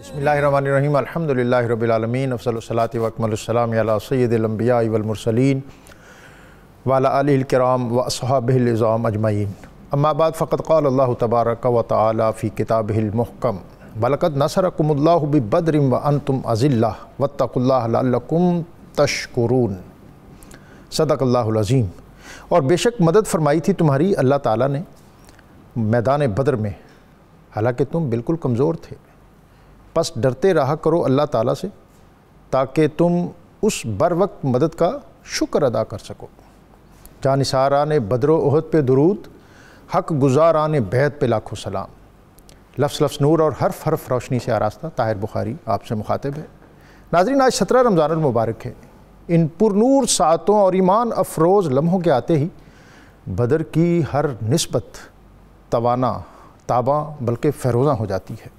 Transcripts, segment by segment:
बसमिलबीआलमीन अल्हम्दुलिल्लाह रबालमीन अफसलसलात वकमलम सैदम्बिया वलमरसलिन वालाकराम अजमैन अम्माबाद फ़कत अल्लाह तबारक व ताली फ़ी बलकत बलकत बदरम व अन तुम अज़िल्ला वतकुल्लाकुम तशकुरून सदकल्लाज़ीम और बेशक मदद फरमाई थी तुम्हारी अल्लाह ताली ने मैदान बदर में हालाँकि तुम बिल्कुल कमज़ोर थे बस डरते रहा करो अल्लाह ताला से ताकि तुम उस बर वक्त मदद का शुक्र अदा कर सको सारा ने बदर उहद पे दरूद हक गुजारा ने बेहद पे लाखों सलाम लफ्स लफ्स नूर और हर्फ हर्फ रोशनी से आरास्ता ताहिर बुखारी आपसे मुखातिब है नाजरीन आज सत्रह रमज़ान मुबारक है इन पुरनूर सातों और ईमान अफरोज़ लम्हों के आते ही बदर की हर नस्बत तवाना ताबा बल्कि फरोज़ा हो जाती है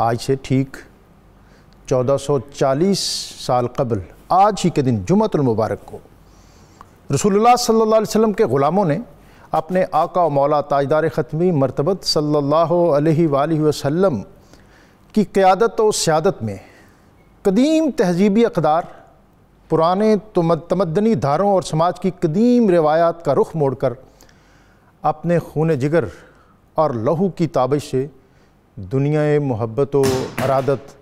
आज से ठीक 1440 साल कबल आज ही के दिन जुमतुलमबारक को रसूलुल्लाह सल्लल्लाहु अलैहि वसल्लम के ग़ुलामों ने अपने आका और मौला ताजदार ख़त्मी मरतबत सल्लल्लाहु अलैहि वसल्लम की क़्यादत और सियादत में कदीम तहजीबी अकदार पुराने तमदनी धारों और समाज की कदीम रिवायात का रुख मोड़ कर अपने खून जिगर और लहू की ताबिश से दुनिया महब्बत अरादत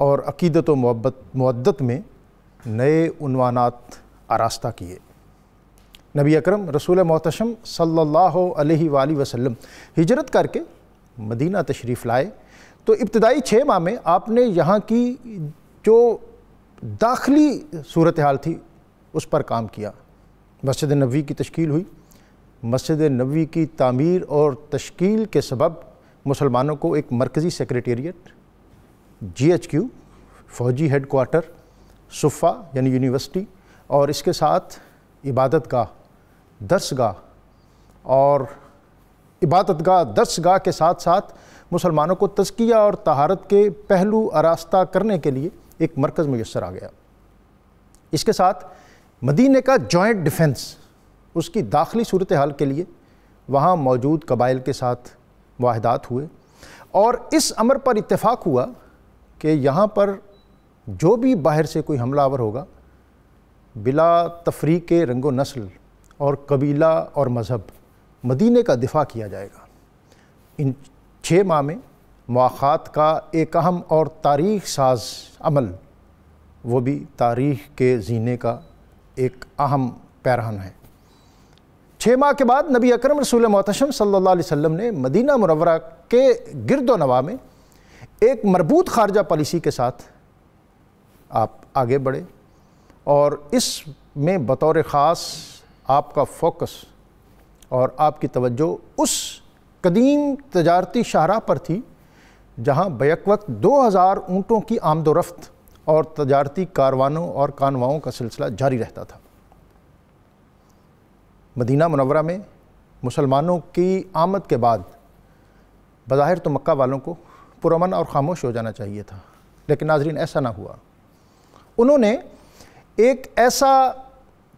और अकीदत वबत मद्दत में नए उनवानात आरास्ता किए नबी अकरम रसूल मोहतशम सल्ला अलैहि हिजरत करके मदीना तशरीफ़ लाए तो इब्तदाई छः माह में आपने यहाँ की जो दाखिली सूरत हाल थी उस पर काम किया मस्जिद नबी की तश्ील हुई मस्जिद नबी की तामीर और तश्ील के सबब मुसलमानों को एक मरकज़ी सेक्रेटेरिएट जीएचक्यू फौजी कोार्टर सुफ़ा यानी यूनिवर्सिटी और इसके साथ इबादत गाह दर्स गाह और इबादत गाह दर्स गाह के साथ साथ मुसलमानों को तस्किया और तहारत के पहलू आरास्ता करने के लिए एक मरकज़ मैसर आ गया इसके साथ मदीने का जॉइंट डिफेंस उसकी दाखिली सूरत हाल के लिए वहाँ मौजूद कबाइल के साथ वाहदात हुए और इस अमर पर इतफ़ाक़ हुआ कि यहाँ पर जो भी बाहर से कोई हमलावर होगा बिला तफरी के रंगो नस्ल और कबीला और मज़हब मदीने का दिफा किया जाएगा इन छः माह में मवाक़ात का एक अहम और तारीख साज अमल वो भी तारीख के जीने का एक अहम पैरहन है छः माह के बाद नबी अकरम रसूल मोतशम सल्ला वसम ने मदीना मुरवरा के गिरदो नवा में एक मरबूत खारजा पॉलिसी के साथ आप आगे बढ़े और इस में बतौर ख़ास आपका फोकस और आपकी तवज्जो उस कदीम तजारती शाहरा पर थी जहाँ बैक वक्त दो हज़ार ऊँटों की आमदोरफ़्त और तजारती कारवानों और कानवाओं का सिलसिला जारी रहता था मदीना मनवरा में मुसलमानों की आमद के बाद बज़ाहिर तो मक्का वालों को पुरमन और ख़ामोश हो जाना चाहिए था लेकिन नाजरीन ऐसा ना हुआ उन्होंने एक ऐसा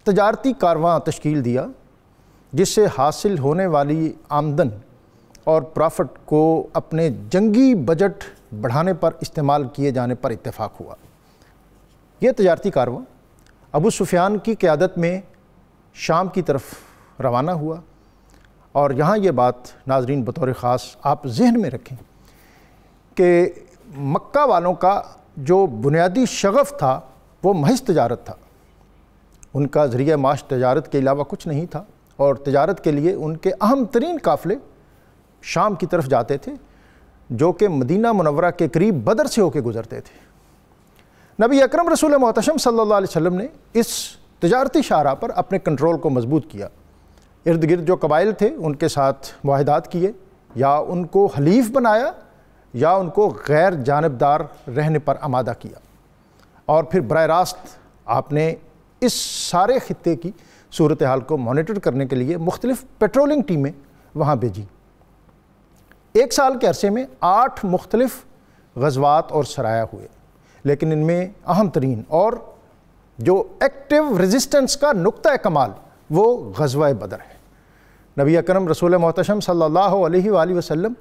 तजारती कारवां तश्कील दिया जिससे हासिल होने वाली आमदन और प्रॉफिट को अपने जंगी बजट बढ़ाने पर इस्तेमाल किए जाने पर इत्तेफाक हुआ यह तजारती कारवां अबू सुफियान की क़्यादत में शाम की तरफ रवाना हुआ और यहाँ ये बात नाजरीन बतौर ख़ास आप जहन में रखें कि मक्का वालों का जो बुनियादी शगफ़ था वो महज तजारत था उनका ज़रिया माश तजारत के अलावा कुछ नहीं था और तजारत के लिए उनके अहम तरीन काफ़िले शाम की तरफ जाते थे जो कि मदीना मनवरा के करीब बदर से होकर गुज़रते थे नबी अकरम रसूल मोहतम सल्लल्लाहु अलैहि वसल्लम ने इस तजारती शाहरा पर अपने कंट्रोल को मजबूत किया इर्द गिर्द जो कबाइल थे उनके साथ माहदात किए या उनको हलीफ बनाया या उनको गैर जानबदार रहने पर आमादा किया और फिर बर रास्त आपने इस सारे ख़त्े की सूरत हाल को मोनिटर करने के लिए मुख्तलिफ़ पेट्रोलिंग टीमें वहाँ भेजी एक साल के अरसे में आठ मुख्तलफ गजवात और सराया हुए लेकिन इनमें अहम तरीन और जो एक्टिव रजिस्टेंस का नुकता कमाल वो गजवा बदर है नबी अकरम रसूल मोहतम सल्ला वसम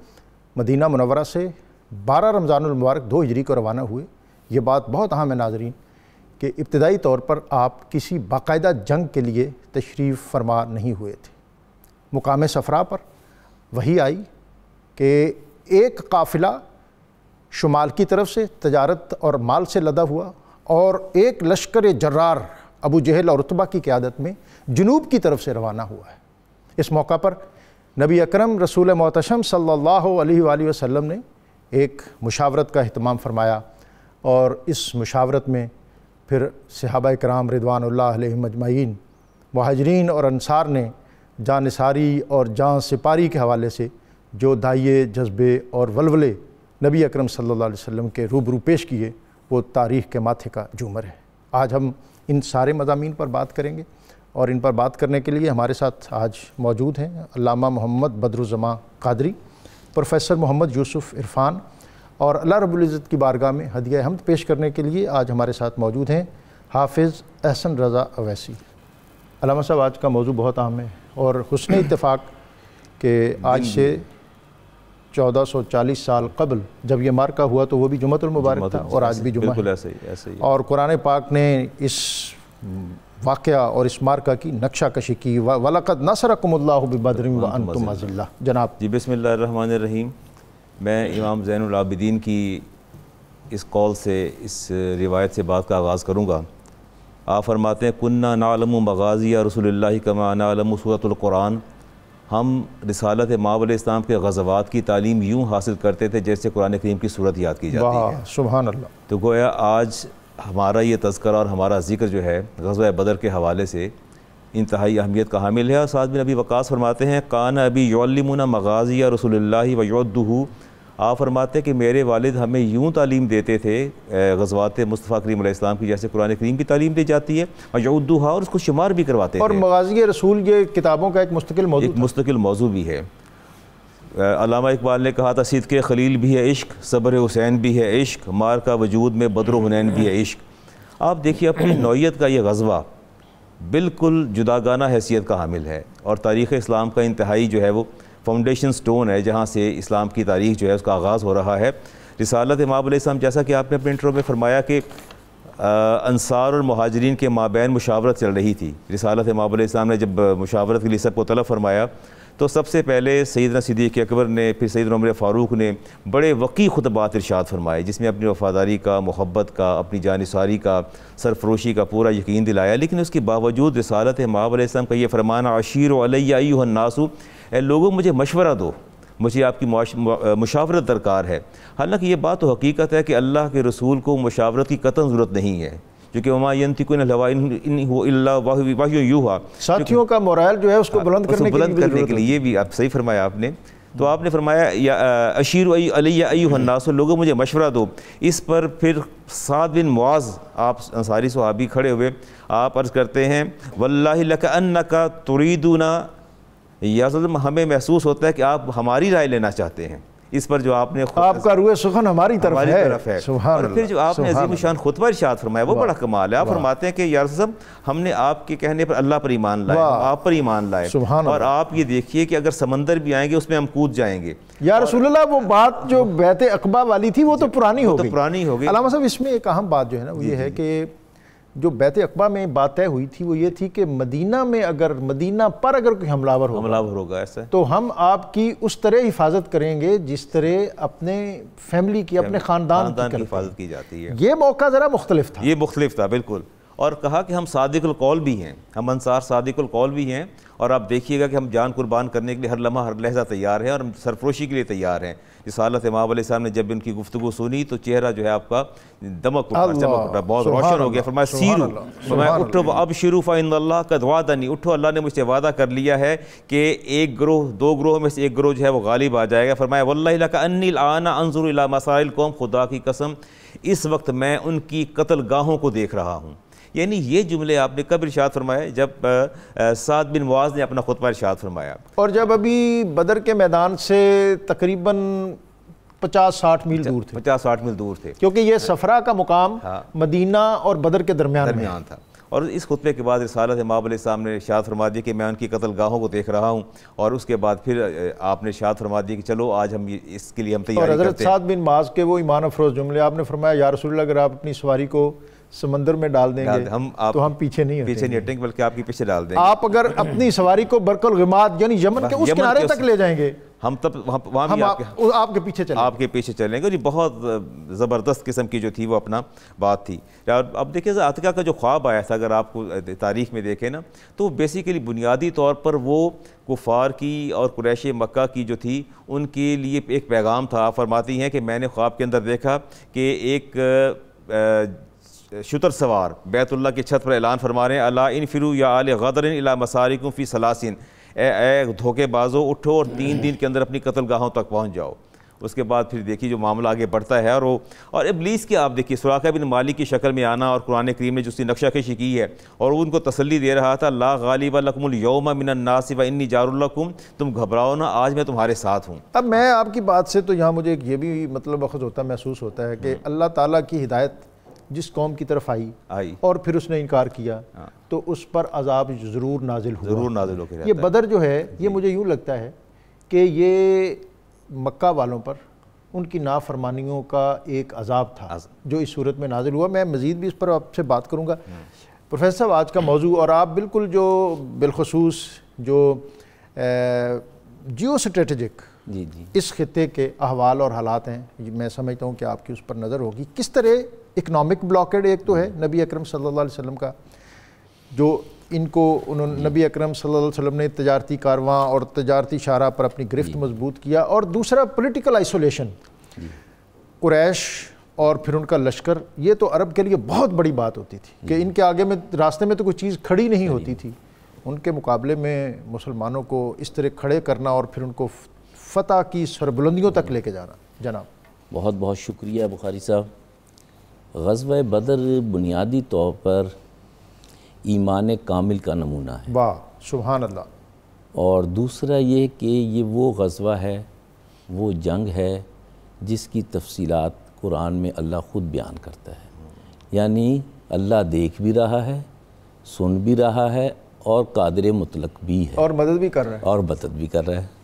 मदीना मनवरा से बारह रमज़ानमबारक दो हिजरी को रवाना हुए ये बात बहुत अहम है नाजरीन कि इब्तदाई तौर पर आप किसी बाकायदा जंग के लिए तशरीफ़ फरमा नहीं हुए थे मुकाम सफरा पर वही आई कि एक काफ़िला शुमाल की तरफ से तजारत और माल से लदा हुआ और एक लश्कर जर्रार अबू जहल और रुतबा की क्यादत में जनूब की तरफ से रवाना हुआ है इस मौका पर नबी अकरम रसूल मोहतशम सल्लल्लाहु अलैहि वसल्लम ने एक मुशावरत का अहतमाम फरमाया और इस मुशावरत में फिर सहाबा कराम रिदवान मजमाइन महाजरीन और अनसार ने जानसारी और जान सिपारी के हवाले से जो दाइए जज्बे और वलवले नबी अकरम सल्लल्लाहु अलैहि वसल्लम के रूबरू पेश किए वो तारीख़ के माथे का जूमर है आज हम इन सारे मजामी पर बात करेंगे और इन पर बात करने के लिए हमारे साथ आज मौजूद हैं अलामा मोहम्मद बदरुजमा कादरी प्रोफेसर मोहम्मद यूसुफ इरफान और अल्लाह रबुल्ज़त की बारगाह में हदिया हमद पेश करने के लिए आज हमारे साथ मौजूद हैं हाफिज़ अहसन रज़ा अवैसी अलामा साहब आज का मौजू बहुत अहम है और हसन इतफ़ाक़ के आज से चौदह सौ चालीस साल कबल जब ये मार्का हुआ तो वो भी जुमतुलमबारक था और आज भी जुमा ऐसे ही ऐसे ही और कुरान पाक ने इस वाक़ और इस मार्का की नक्शा कशी की वलकद नसरकमल्लाबदरम जनाब जी बसमिल्लर रहीम मैं इमाम ज़ैनआबिदीन की इस कॉल से इस रिवायत से बात का आगाज़ करूँगा आप फरमाते हैं कन्ना नालम बगाज़िया रसोल्ला कमा नालम सूरतुल्कुरान हम रिसालत मावल इस्लाम के गजवात की तालीम यूँ हासिल करते थे जैसे कुरान करीम की सूरत याद की जाती है सुबह तो गोया आज हमारा ये तस्कर और हमारा जिक्र जो है गजब बदर के हवाले से इंतहाई अहमियत का हामिल है और साथ में अभी वकास फरमाते हैं कान अभी योलमुना मगाज़िया रसोल्ला वयोदहू आप फरमाते कि मेरे वालिद हमें यूँ तालीम देते थे गजवात मुस्तफ़ा करीम इस्लाम की जैसे कुरान करीम की तालीम दी जाती है और यदुहा और उसको शुमार भी करवाते हैं और मगाजी रसूल ये किताबों का एक मुस्तकिल मौजू एक मुस्तकिल मौजू भी है अलामा इकबाल ने कहा था सीद के खलील भी है इश्क सबर हुसैन भी है इश्क मार का वजूद में बदर हुनैन भी है इश्क आप देखिए अपनी नौीयत का ये गजवा बिल्कुल जुदागाना हैसियत का हामिल है और तारीख़ इस्लाम का इंतहाई जो है वो फाउंडेशन स्टोन है जहाँ से इस्लाम की तारीख जो है उसका आगाज़ हो रहा है रिसालत इमाम जैसा कि आपने अपने इंटरव्यू में फरमाया कि अनसार और महाजरीन के माबेन मुशावरत चल रही थी रिसालत इमाम ने जब मुशावरत के लिए सबको तलब फरमाया तो सबसे पहले सैदना के अकबर ने फिर सईद उमर फ़ारूक ने बड़े वकी खुतबात इर्शाद फरमाए जिसमें अपनी वफ़ादारी का मोहब्बत का अपनी जानसारी का सरफरोशी का पूरा यकीन दिलाया लेकिन उसके बावजूद रसालत माब का ये फरमाना आशीर वलैयासु लोगों मुझे मशवरा दो मुझे आपकी मुशावरत दरकार है हालांकि ये बात तो हकीकत है कि अल्लाह के रसूल को मुशावरत की कतन ज़रूरत नहीं है क्योंकि ममायंती को साथियों का मोरल जो है उसको हाँ, बुलंद करने, बुलंद के, करने के लिए भी आप सही फरमाया आपने तो आपने फरमाया या अशीर अली अयुन्नास हम्म। लोगों मुझे मशवरा दो इस पर फिर सात बिन मुआज आप अंसारी सहाबी खड़े हुए आप अर्ज़ करते हैं वल्ला का तुरीदुना या हमें महसूस होता है कि आप हमारी राय लेना चाहते हैं इस पर जो आपने आपका रुए सुखन हमारी तरफ हमारी है, तरफ है। और फिर जो आपने अजीम शान खुतबा इशाद फरमाया वो बड़ा कमाल है आप फरमाते हैं कि यार हमने आपके कहने पर अल्लाह पर ईमान लाए आप पर ईमान लाए और आप ये देखिए कि अगर समंदर भी आएंगे उसमें हम कूद जाएंगे या रसूलुल्लाह वो बात जो बैत अकबा वाली थी वो तो पुरानी हो तो पुरानी हो गई इसमें एक अहम बात जो है ना वो ये है कि जो बैत अकबा में बात तय हुई थी वो ये थी कि मदीना में अगर मदीना पर अगर कोई हमलावर होगा हमलावर होगा ऐसे तो हम आपकी उस तरह हिफाजत करेंगे जिस तरह अपने फैमिली की अपने ख़ानदान की हिफाजत की जाती है ये मौका ज़रा मुख्तलिफ था ये मुख्तलिफ था बिल्कुल और कहा कि हम सादिकल कौल भी हैं हम अनसार सादिकल कौल भी हैं और आप देखिएगा कि हम जान कुर्बान करने के लिए हर लम्हा हर लहजा तैयार हैं और हम सरफरोशी के लिए तैयार हैं इस हालत इमाम साहब ने जब इनकी गुफ्तु सुनी तो चेहरा जो है आपका दमक उठा बहुत रोशन हो गया फरमाया सीरू फरमाया उठो अब शरूफ़ा इन अल्लाह का वादा नहीं उठो अल्लाह ने मुझसे वादा कर लिया है कि एक ग्रोह दो ग्रोह में से एक ग्रोह जो है वो गालिब आ जाएगा फरमाया वल्ल का अनिल आना अनजुर मसाइल कौम खुदा की कसम इस वक्त मैं उनकी कतल गाहों को देख रहा हूँ यानी ये जुमले आपने कब इर्शाद फरमाए जब सात बिन मुआज ने अपना खुतबा इर्शाद फरमाया और जब अभी बदर के मैदान से तकरीबन पचास साठ मील अच्छा, दूर थे पचास साठ मील दूर थे क्योंकि ये सफरा का मुकाम हाँ। मदीना और बदर के दरमियान दरमियान था और इस खुतबे के बाद रसालत इमाम साहब ने शाद फरमा दी कि मैं उनकी कतल गाहों को देख रहा हूँ और उसके बाद फिर आपने शाद फरमा दी कि चलो आज हम इसके लिए हम तैयार हजरत साद बिन माज के वो ईमान अफरोज़ जुमले आपने फरमाया या रसुल्ला अगर आप अपनी सवारी को समंदर में डाल देंगे डाल, हम आप तो हम पीछे नहीं पीछे नहीं हटेंगे बल्कि आपके पीछे डाल देंगे आप अगर अपनी सवारी को बरकल गमात यानी यमन के उस किनारे तक ले जाएंगे हम तब वहाँ वहाँ भी आपके, आप, आपके पीछे चलेंगे आपके पीछे चलेंगे जी बहुत ज़बरदस्त किस्म की जो थी वो अपना बात थी अब देखिए अतिका का जो ख्वाब आया था अगर आपको तारीख में देखें ना तो बेसिकली बुनियादी तौर पर वो कुफार की और कुरैश मक्का की जो थी उनके लिए एक पैगाम था फरमाती हैं कि मैंने ख्वाब के अंदर देखा कि एक शुतर सवार बैतुल्ला की छत पर ऐलान फरमा रहे हैं अला इन फिर या आल गदर अला मसारिकुम फ़ी सलासिन ए बाजो उठो और तीन दिन के अंदर अपनी कतलगाहों तक पहुँच जाओ उसके बाद फिर देखिए जो मामला आगे बढ़ता है और वो और इब्लीस की आप देखिए सुराखा बिन मालिक की शक्ल में आना और कुरान करीम ने जो उसकी नक्शाकशी की है और उनको तसली दे रहा था ला गालिब यौम मिनन्नासी व इन्नी जारकुम तुम घबराओ ना आज मैं तुम्हारे साथ हूँ अब मैं आपकी बात से तो यहाँ मुझे एक ये भी मतलब अखज होता महसूस होता है कि हम्म। अल्लाह ताली की हिदायत जिस कौम की तरफ आई आई और फिर उसने इनकार किया हाँ। तो उस पर अजाब ज़रूर नाजिल हुआ ज़रूर नाजिल हो ये बदर जो है ये मुझे यूँ लगता है कि ये मक्का वालों पर उनकी नाफरमानियों का एक अजाब था जो इस सूरत में नाजिल हुआ मैं मज़ीद भी इस पर आपसे बात करूँगा हम्म। प्रोफेसर साहब आज का मौजू और आप बिल्कुल जो बिलखसूस जो जियो स्ट्रेटजिक जी जी इस खत्े के अहवाल और हालात हैं मैं समझता हूँ कि आपकी उस पर नज़र होगी किस तरह इकनॉमिक ब्लॉकेड एक तो है नबी अकरम सल्लल्लाहु अलैहि वसल्लम का जो इनको उन्होंने नबी अकरम सल्लल्लाहु अलैहि वसल्लम ने तजारती कारवां और तजारती शारा पर अपनी गिरफ्त मजबूत किया और दूसरा पोलिटिकल आइसोलेशन कुरैश और फिर उनका लश्कर ये तो अरब के लिए बहुत बड़ी बात होती थी कि इनके आगे में रास्ते में तो कोई चीज़ खड़ी नहीं होती थी उनके मुकाबले में मुसलमानों को इस तरह खड़े करना और फिर उनको फतह की सरबुलंदियों तक लेके जाना जनाब बहुत बहुत शुक्रिया बुखारी साहब गजब बदर बुनियादी तौर पर ईमान कामिल का नमूना है वाह सुबहान अल्लाह और दूसरा ये कि ये वो गजबा है वो जंग है जिसकी तफसीलात कुरान में अल्लाह ख़ुद बयान करता है यानी अल्लाह देख भी रहा है सुन भी रहा है और कादर मुतलक भी है और मदद भी कर रहा है और मदद भी कर रहा है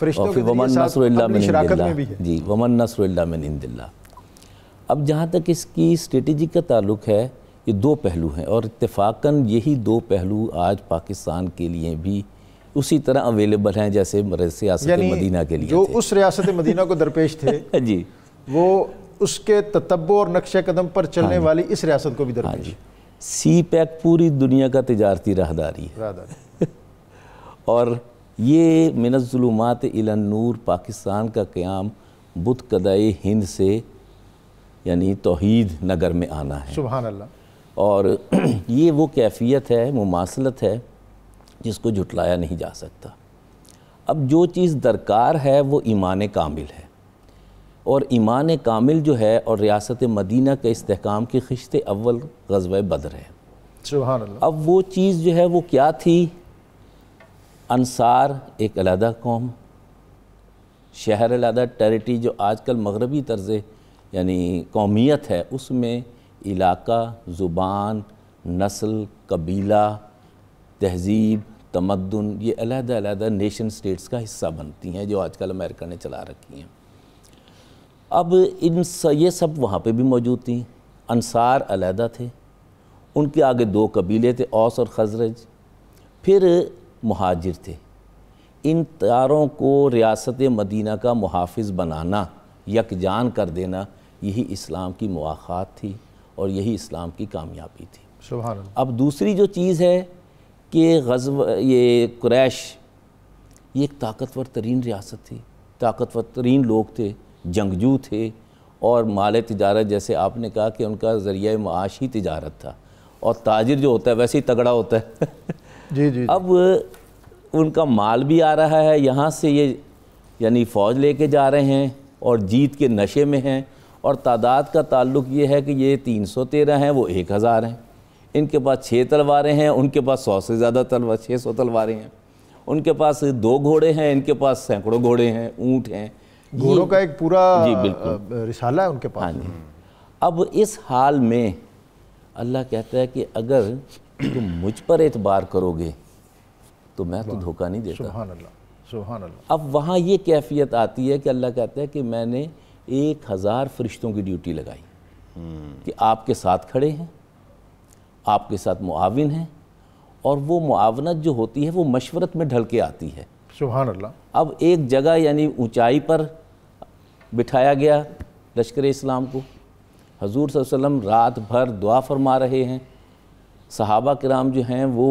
फरिश्तों के वमन नसर में जी वमन नसर मिनदिल्ला अब जहाँ तक इसकी स्ट्रेटजी का ताल्लुक है ये दो पहलू हैं और इतफाक़न यही दो पहलू आज पाकिस्तान के लिए भी उसी तरह अवेलेबल हैं जैसे रियासत मदीना के लिए जो उस रियासत मदीना को दरपेश थे जी वो उसके तत्व और नक्शे कदम पर चलने हाँ वाली इस रियासत को भी हाँ दरपेश हाँ सी पैक पूरी दुनिया का तजारती राहदारी राहदारी और ये मिनज़ुलूमात नूर पाकिस्तान का क़्याम बुत कदाई हिंद से यानी तोहद नगर में आना है सुबह अल्लाह और ये वो कैफियत है मुमासलत है जिसको जुटलाया नहीं जा सकता अब जो चीज़ दरकार है वो ईमान कामिल है और ईमान कामिल जो है और रियासत मदीना के इसकाम की खशत अव्वल गजब बदर है अब वो चीज़ जो है वो क्या थी अनसार एक अलहदा कौम शहर अलहदा टेरिटरी जो आजकल मगरबी तर्ज यानी कौमियत है उसमें इलाका ज़ुबान नस्ल कबीला तहज़ीब तमदन ये अलहदा अलहदा नेशन स्टेट्स का हिस्सा बनती हैं जो आजकल अमेरिका ने चला रखी हैं अब इन स, ये सब वहाँ पे भी मौजूद थी अनसार अलहदा थे उनके आगे दो कबीले थे औस और खजरज फिर महाजिर थे इन तारों को रियासत मदीना का मुहाफ़ बनाना यकजान कर देना यही इस्लाम की मुआात थी और यही इस्लाम की कामयाबी थी अब दूसरी जो चीज़ है कि गजब ये क्रैश ये एक ताकतवर तरीन रियासत थी ताकतवर तरीन लोग थे जंगजू थे और माल तजारत जैसे आपने कहा कि उनका ज़रिया माशी तजारत था और ताजर जो होता है वैसे ही तगड़ा होता है जी जी अब उनका माल भी आ रहा है यहाँ से ये यानी फ़ौज लेके जा रहे हैं और जीत के नशे में हैं और तादाद का ताल्लुक ये है कि ये तीन सौ तेरह हैं वो एक हज़ार हैं इनके पास छः तलवारें हैं उनके पास सौ से ज़्यादा तलवार छः सौ तलवारें हैं उनके पास दो घोड़े हैं इनके पास सैकड़ों घोड़े हैं ऊँट हैं घोड़ों का एक पूरा जी बिल्कुल रिसाला है उनके पास हाँ जी अब इस हाल में अल्लाह कहता है कि अगर तुम मुझ पर एतबार करोगे तो मैं तो धोखा नहीं देता अल्लाह अल्लाह अब वहाँ ये कैफियत आती है कि अल्लाह कहता है कि मैंने एक हज़ार फरिश्तों की ड्यूटी लगाई कि आपके साथ खड़े हैं आपके साथ मुआविन हैं और वो मुआवनत जो होती है वो मशवरत में ढल के आती है सुबहान अल्लाह अब एक जगह यानी ऊंचाई पर बिठाया गया लश्कर इस्लाम को हजूर वसल्लम रात भर दुआ फरमा रहे हैं सहाबा कराम जो हैं वो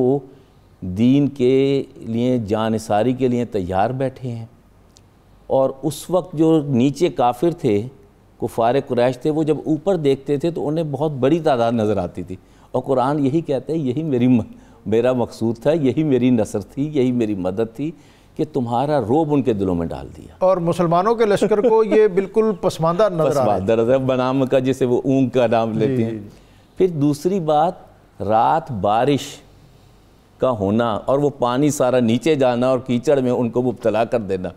दीन के लिए जानसारी के लिए तैयार बैठे हैं और उस वक्त जो नीचे काफिर थे कुफार कुरैश थे वो जब ऊपर देखते थे तो उन्हें बहुत बड़ी तादाद नज़र आती थी और कुरान यही कहते हैं यही मेरी मेरा मकसूद था यही मेरी नसर थी यही मेरी मदद थी कि तुम्हारा रोब उनके दिलों में डाल दिया और मुसलमानों के लश्कर को ये बिल्कुल पसमानदा नजर पसमानदा बनाम का जैसे वो ऊँग का नाम लेते हैं फिर दूसरी बात रात बारिश का होना और वो पानी सारा नीचे जाना और कीचड़ में उनको मुबतला कर देना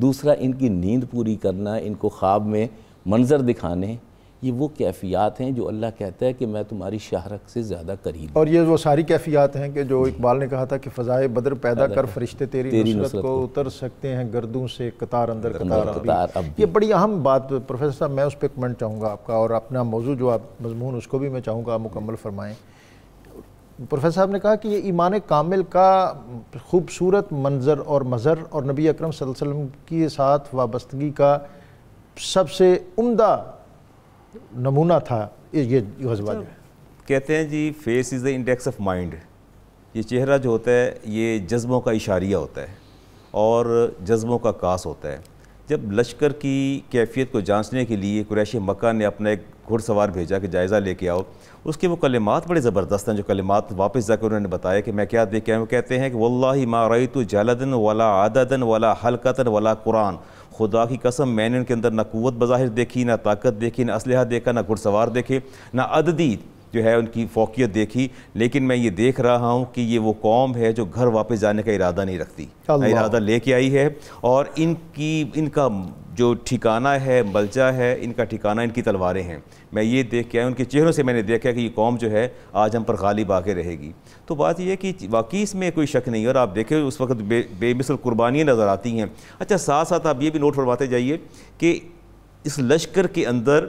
दूसरा इनकी नींद पूरी करना इनको ख्वाब में मंज़र दिखाने ये वो कैफियात हैं जो अल्लाह कहता है कि मैं तुम्हारी शाहरक से ज़्यादा करीब और ये वो सारी कैफियात हैं कि जो इकबाल ने कहा था कि फ़जाए बदर पैदा कर फरिश्ते तेरी, तेरी नुसरत को उतर सकते हैं गर्दों से कतार अंदर कतार, कतार अब ये बड़ी अहम बात प्रोफेसर साहब मैं उस पर कमेंट चाहूँगा आपका और अपना मौजू जो आप मजमून उसको भी मैं चाहूँगा आप मुकम्मल फरमाएँ प्रोफेसर साहब ने कहा कि ये ईमान कामिल का खूबसूरत मंजर और मज़र और नबी अक्रम वसल्लम के साथ वाबस्तगी का सबसे उम्दा नमूना था ये गजवा जो अच्छा। कहते हैं जी face is the index of mind ये चेहरा जो होता है ये जज्बों का इशारिया होता है और जज्बों का कास होता है जब लश्कर की कैफियत को जांचने के लिए कुरैश मक्का ने अपना एक घुड़सवार भेजा कि जायज़ा लेके आओ उसके वो कलिमात बड़े ज़बरदस्त हैं जो कलिमात वापस जाकर उन्होंने बताया कि मैं क्या देख क्या वो कहते हैं कि वल्ला मा रही तो जलदन वाला आददन वाला हलकतन वाला कुरान खुदा की कसम मैंने उनके अंदर ना क़वत बज़ाहिर देखी ना ताकत देखी ना असलहा देखा ना घुड़सवार देखे ना अददी जो है उनकी फोकियत देखी लेकिन मैं ये देख रहा हूँ कि ये वो कौम है जो घर वापस जाने का इरादा नहीं रखती इरादा लेके आई है और इनकी इनका जो ठिकाना है मलचा है इनका ठिकाना इनकी तलवारें हैं मैं ये देख के आया उनके चेहरों से मैंने देखा कि ये कौम जो है आज हम पर गालिब आके रहेगी तो बात यह है कि वाकई इसमें कोई शक नहीं और आप देखें उस वक्त बे बेमिसल कुर्बानियाँ नज़र आती हैं अच्छा साथ साथ आप ये भी नोट फरमाते जाइए कि इस लश्कर के अंदर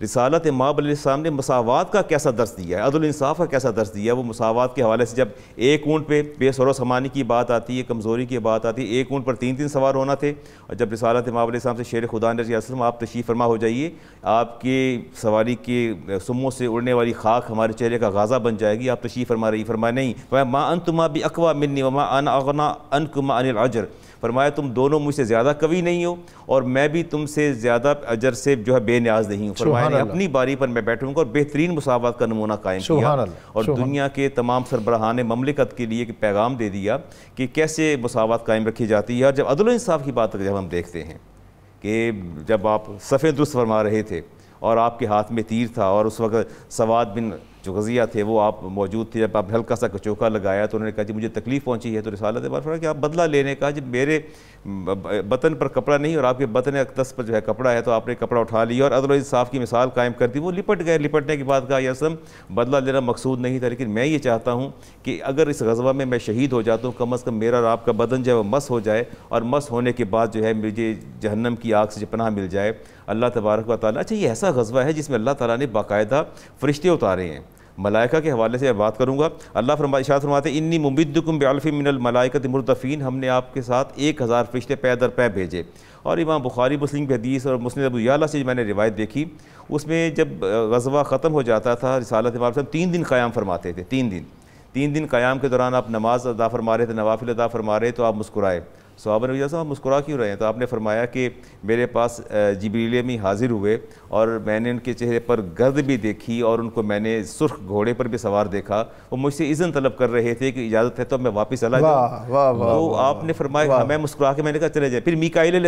रिसालत साहब ने मसावत का कैसा दर्स दिया है अदलानसाफ़ का कैसा दर्स दिया है वो मसावत के हवाले से जब एक ऊँट पे बेसर समानी की बात आती है कमज़ोरी की बात आती है एक ऊँट पर तीन तीन सवार होना थे और जब रिसालत साहब से शेर खुदा असलम आप तशीफ़ फरमा हो जाइए आपके सवारी के सुमों से उड़ने वाली खाक हमारे चेहरे का गाजा बन जाएगी आप तशीफ़ फरमा रही फरमा नहीं वह माँ अन तुमा भी अकवा मिलनी वमा अन अगना अन कुमा अनिल अजर फरमाया तुम दोनों मुझसे ज़्यादा कवि नहीं हो और मैं भी तुमसे ज़्यादा अजर से जो है बेनियाज नहीं हूँ फरमाया अपनी बारी पर मैं बैठूंगा और बेहतरीन मुसावत का नमूना कायम किया और दुनिया के तमाम सरबराहान ममलिकत के लिए एक पैगाम दे दिया कि कैसे मुसावत कायम रखी जाती है और जब अदल इंसाफ की बात जब हम देखते हैं कि जब आप सफ़ेद दुरुस्त फरमा रहे थे और आपके हाथ में तीर था और उस वक्त सवाद बिन जो गज़िया थे वो आप मौजूद थे जब आप हल्का सा कचोका लगाया तो उन्होंने कहा जी मुझे तकलीफ़ पहुंची है तो रिसालत बार फिर कि आप बदला लेने का जब मेरे बतन पर कपड़ा नहीं और आपके बतन अकदस पर जो है कपड़ा है तो आपने कपड़ा उठा लिया और अदल साफ़ की मिसाल कायम कर दी वो लिपट गए लिपटने के बाद कहा यसम बदला लेना मकसूद नहीं था लेकिन मैं ये चाहता हूँ कि अगर इस गजबा में मैं शहीद हो जाता हूँ कम अज़ कम मेरा और आपका बदन जो है वो मस हो जाए और मस होने के बाद जो है मुझे जहन्नम की आग से पनाह मिल जाए अल्लाह तबारक वाली अच्छा ये ऐसा गजबा है जिसमें अल्लाह ताली ने बाकायदा फरिश्ते उतारे हैं मलाइका के हवाले से मैं बात करूँगा अल्लाह फरमा इशात फरमाते इन्नी मुमदकुम बेलफ़ी मिनल मलाइकत मुर्दफ़ीन हमने आपके साथ एक हज़ार फिशते पै दर पै भेजे और इमाम बुखारी मुस्लिम की हदीस और मुस्लिम अबू याला से मैंने रिवायत देखी उसमें जब गजवा ख़त्म हो जाता था रिसालत इमाम साहब तीन दिन क़्याम फरमाते थे तीन दिन तीन दिन क़्याम के दौरान आप नमाज़ अदा फरमा रहे थे नवाफिल अदा फरमा रहे तो आप मुस्कुराए सहाबा ने साहब मुस्कुरा क्यों रहे हैं तो आपने फरमाया कि मेरे पास जबरीले में हाज़िर हुए और मैंने उनके चेहरे पर गर्द भी देखी और उनको मैंने सुर्ख घोड़े पर भी सवार देखा वो मुझसे इज़न तलब कर रहे थे कि इजाज़त है तो मैं वापस अला जाऊँ तो आपने फरमाया मैं मुस्कुरा के मैंने कहा चले जाए फिर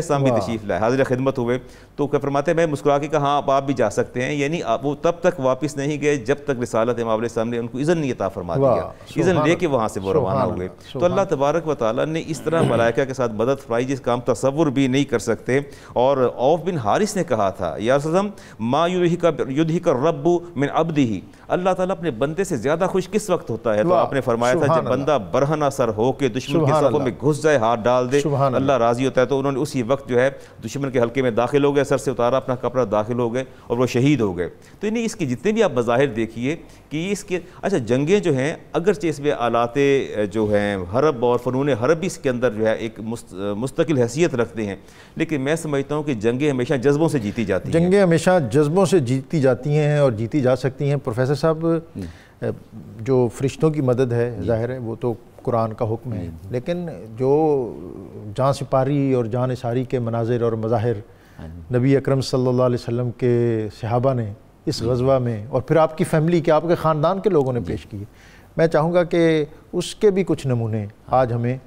इस्लाम भी तशीफ़ लाए हाजिर खिदमत हुए तो क्या फरमाते मैं मुस्कुरा के कहा आप भी जा सकते हैं यानी वो तब तक वापस नहीं गए जब तक रिसालत इमाम सामने उनको इज़न नहीं अता फरमा दिया इज़न ले के वहाँ से वो रवाना हुए तो अल्लाह तबारक वाली ने इस तरह मलाइका के साथ मदद फरमाई जिस काम तस्वुर भी नहीं कर सकते और औफ बिन हारिस ने कहा था यासम माँ युद्ध का युद्ध का रब्बू मिन अब ही अल्लाह ताला अपने बंदे से ज़्यादा खुश किस वक्त होता है तो आपने फरमाया था जब बंदा बरहना सर हो के दुश्मन के सरों में घुस जाए हाथ डाल दे अल्लाह राज़ी होता है तो उन्होंने उसी वक्त जो है दुश्मन के हल्के में दाखिल हो गए सर से उतारा अपना कपड़ा दाखिल हो गए और वो शहीद हो गए तो इन्हें इसके जितने भी आप बाहिर देखिए कि इसके अच्छा जंगें जो हैं अगरचे इसमें आलाते जो हैं हरब और फ़नून हरब भी इसके अंदर जो है एक मुस्तकिल हैसियत रखते हैं लेकिन मैं समझता हूँ कि जंगें हमेशा जज्बों से जीती जाती हैं जंगें हमेशा जज्बों से जीती जाती हैं और जीती जा सकती हैं प्रोफेसर साहब हम्म। जो फरिश्तों की मदद है जाहिर है वो तो कुरान का हुक्म है हम्म। लेकिन जो जान सिपारी और जान सारी के मनाजिर और मज़ाहिर हाँ नबी अकरम सल्लल्लाहु अलैहि वसल्लम के सहाबा ने इस गजवा में और फिर आपकी फैमिली के आपके ख़ानदान के लोगों ने पेश किए मैं चाहूँगा कि उसके भी कुछ नमूने हाँ। आज हमें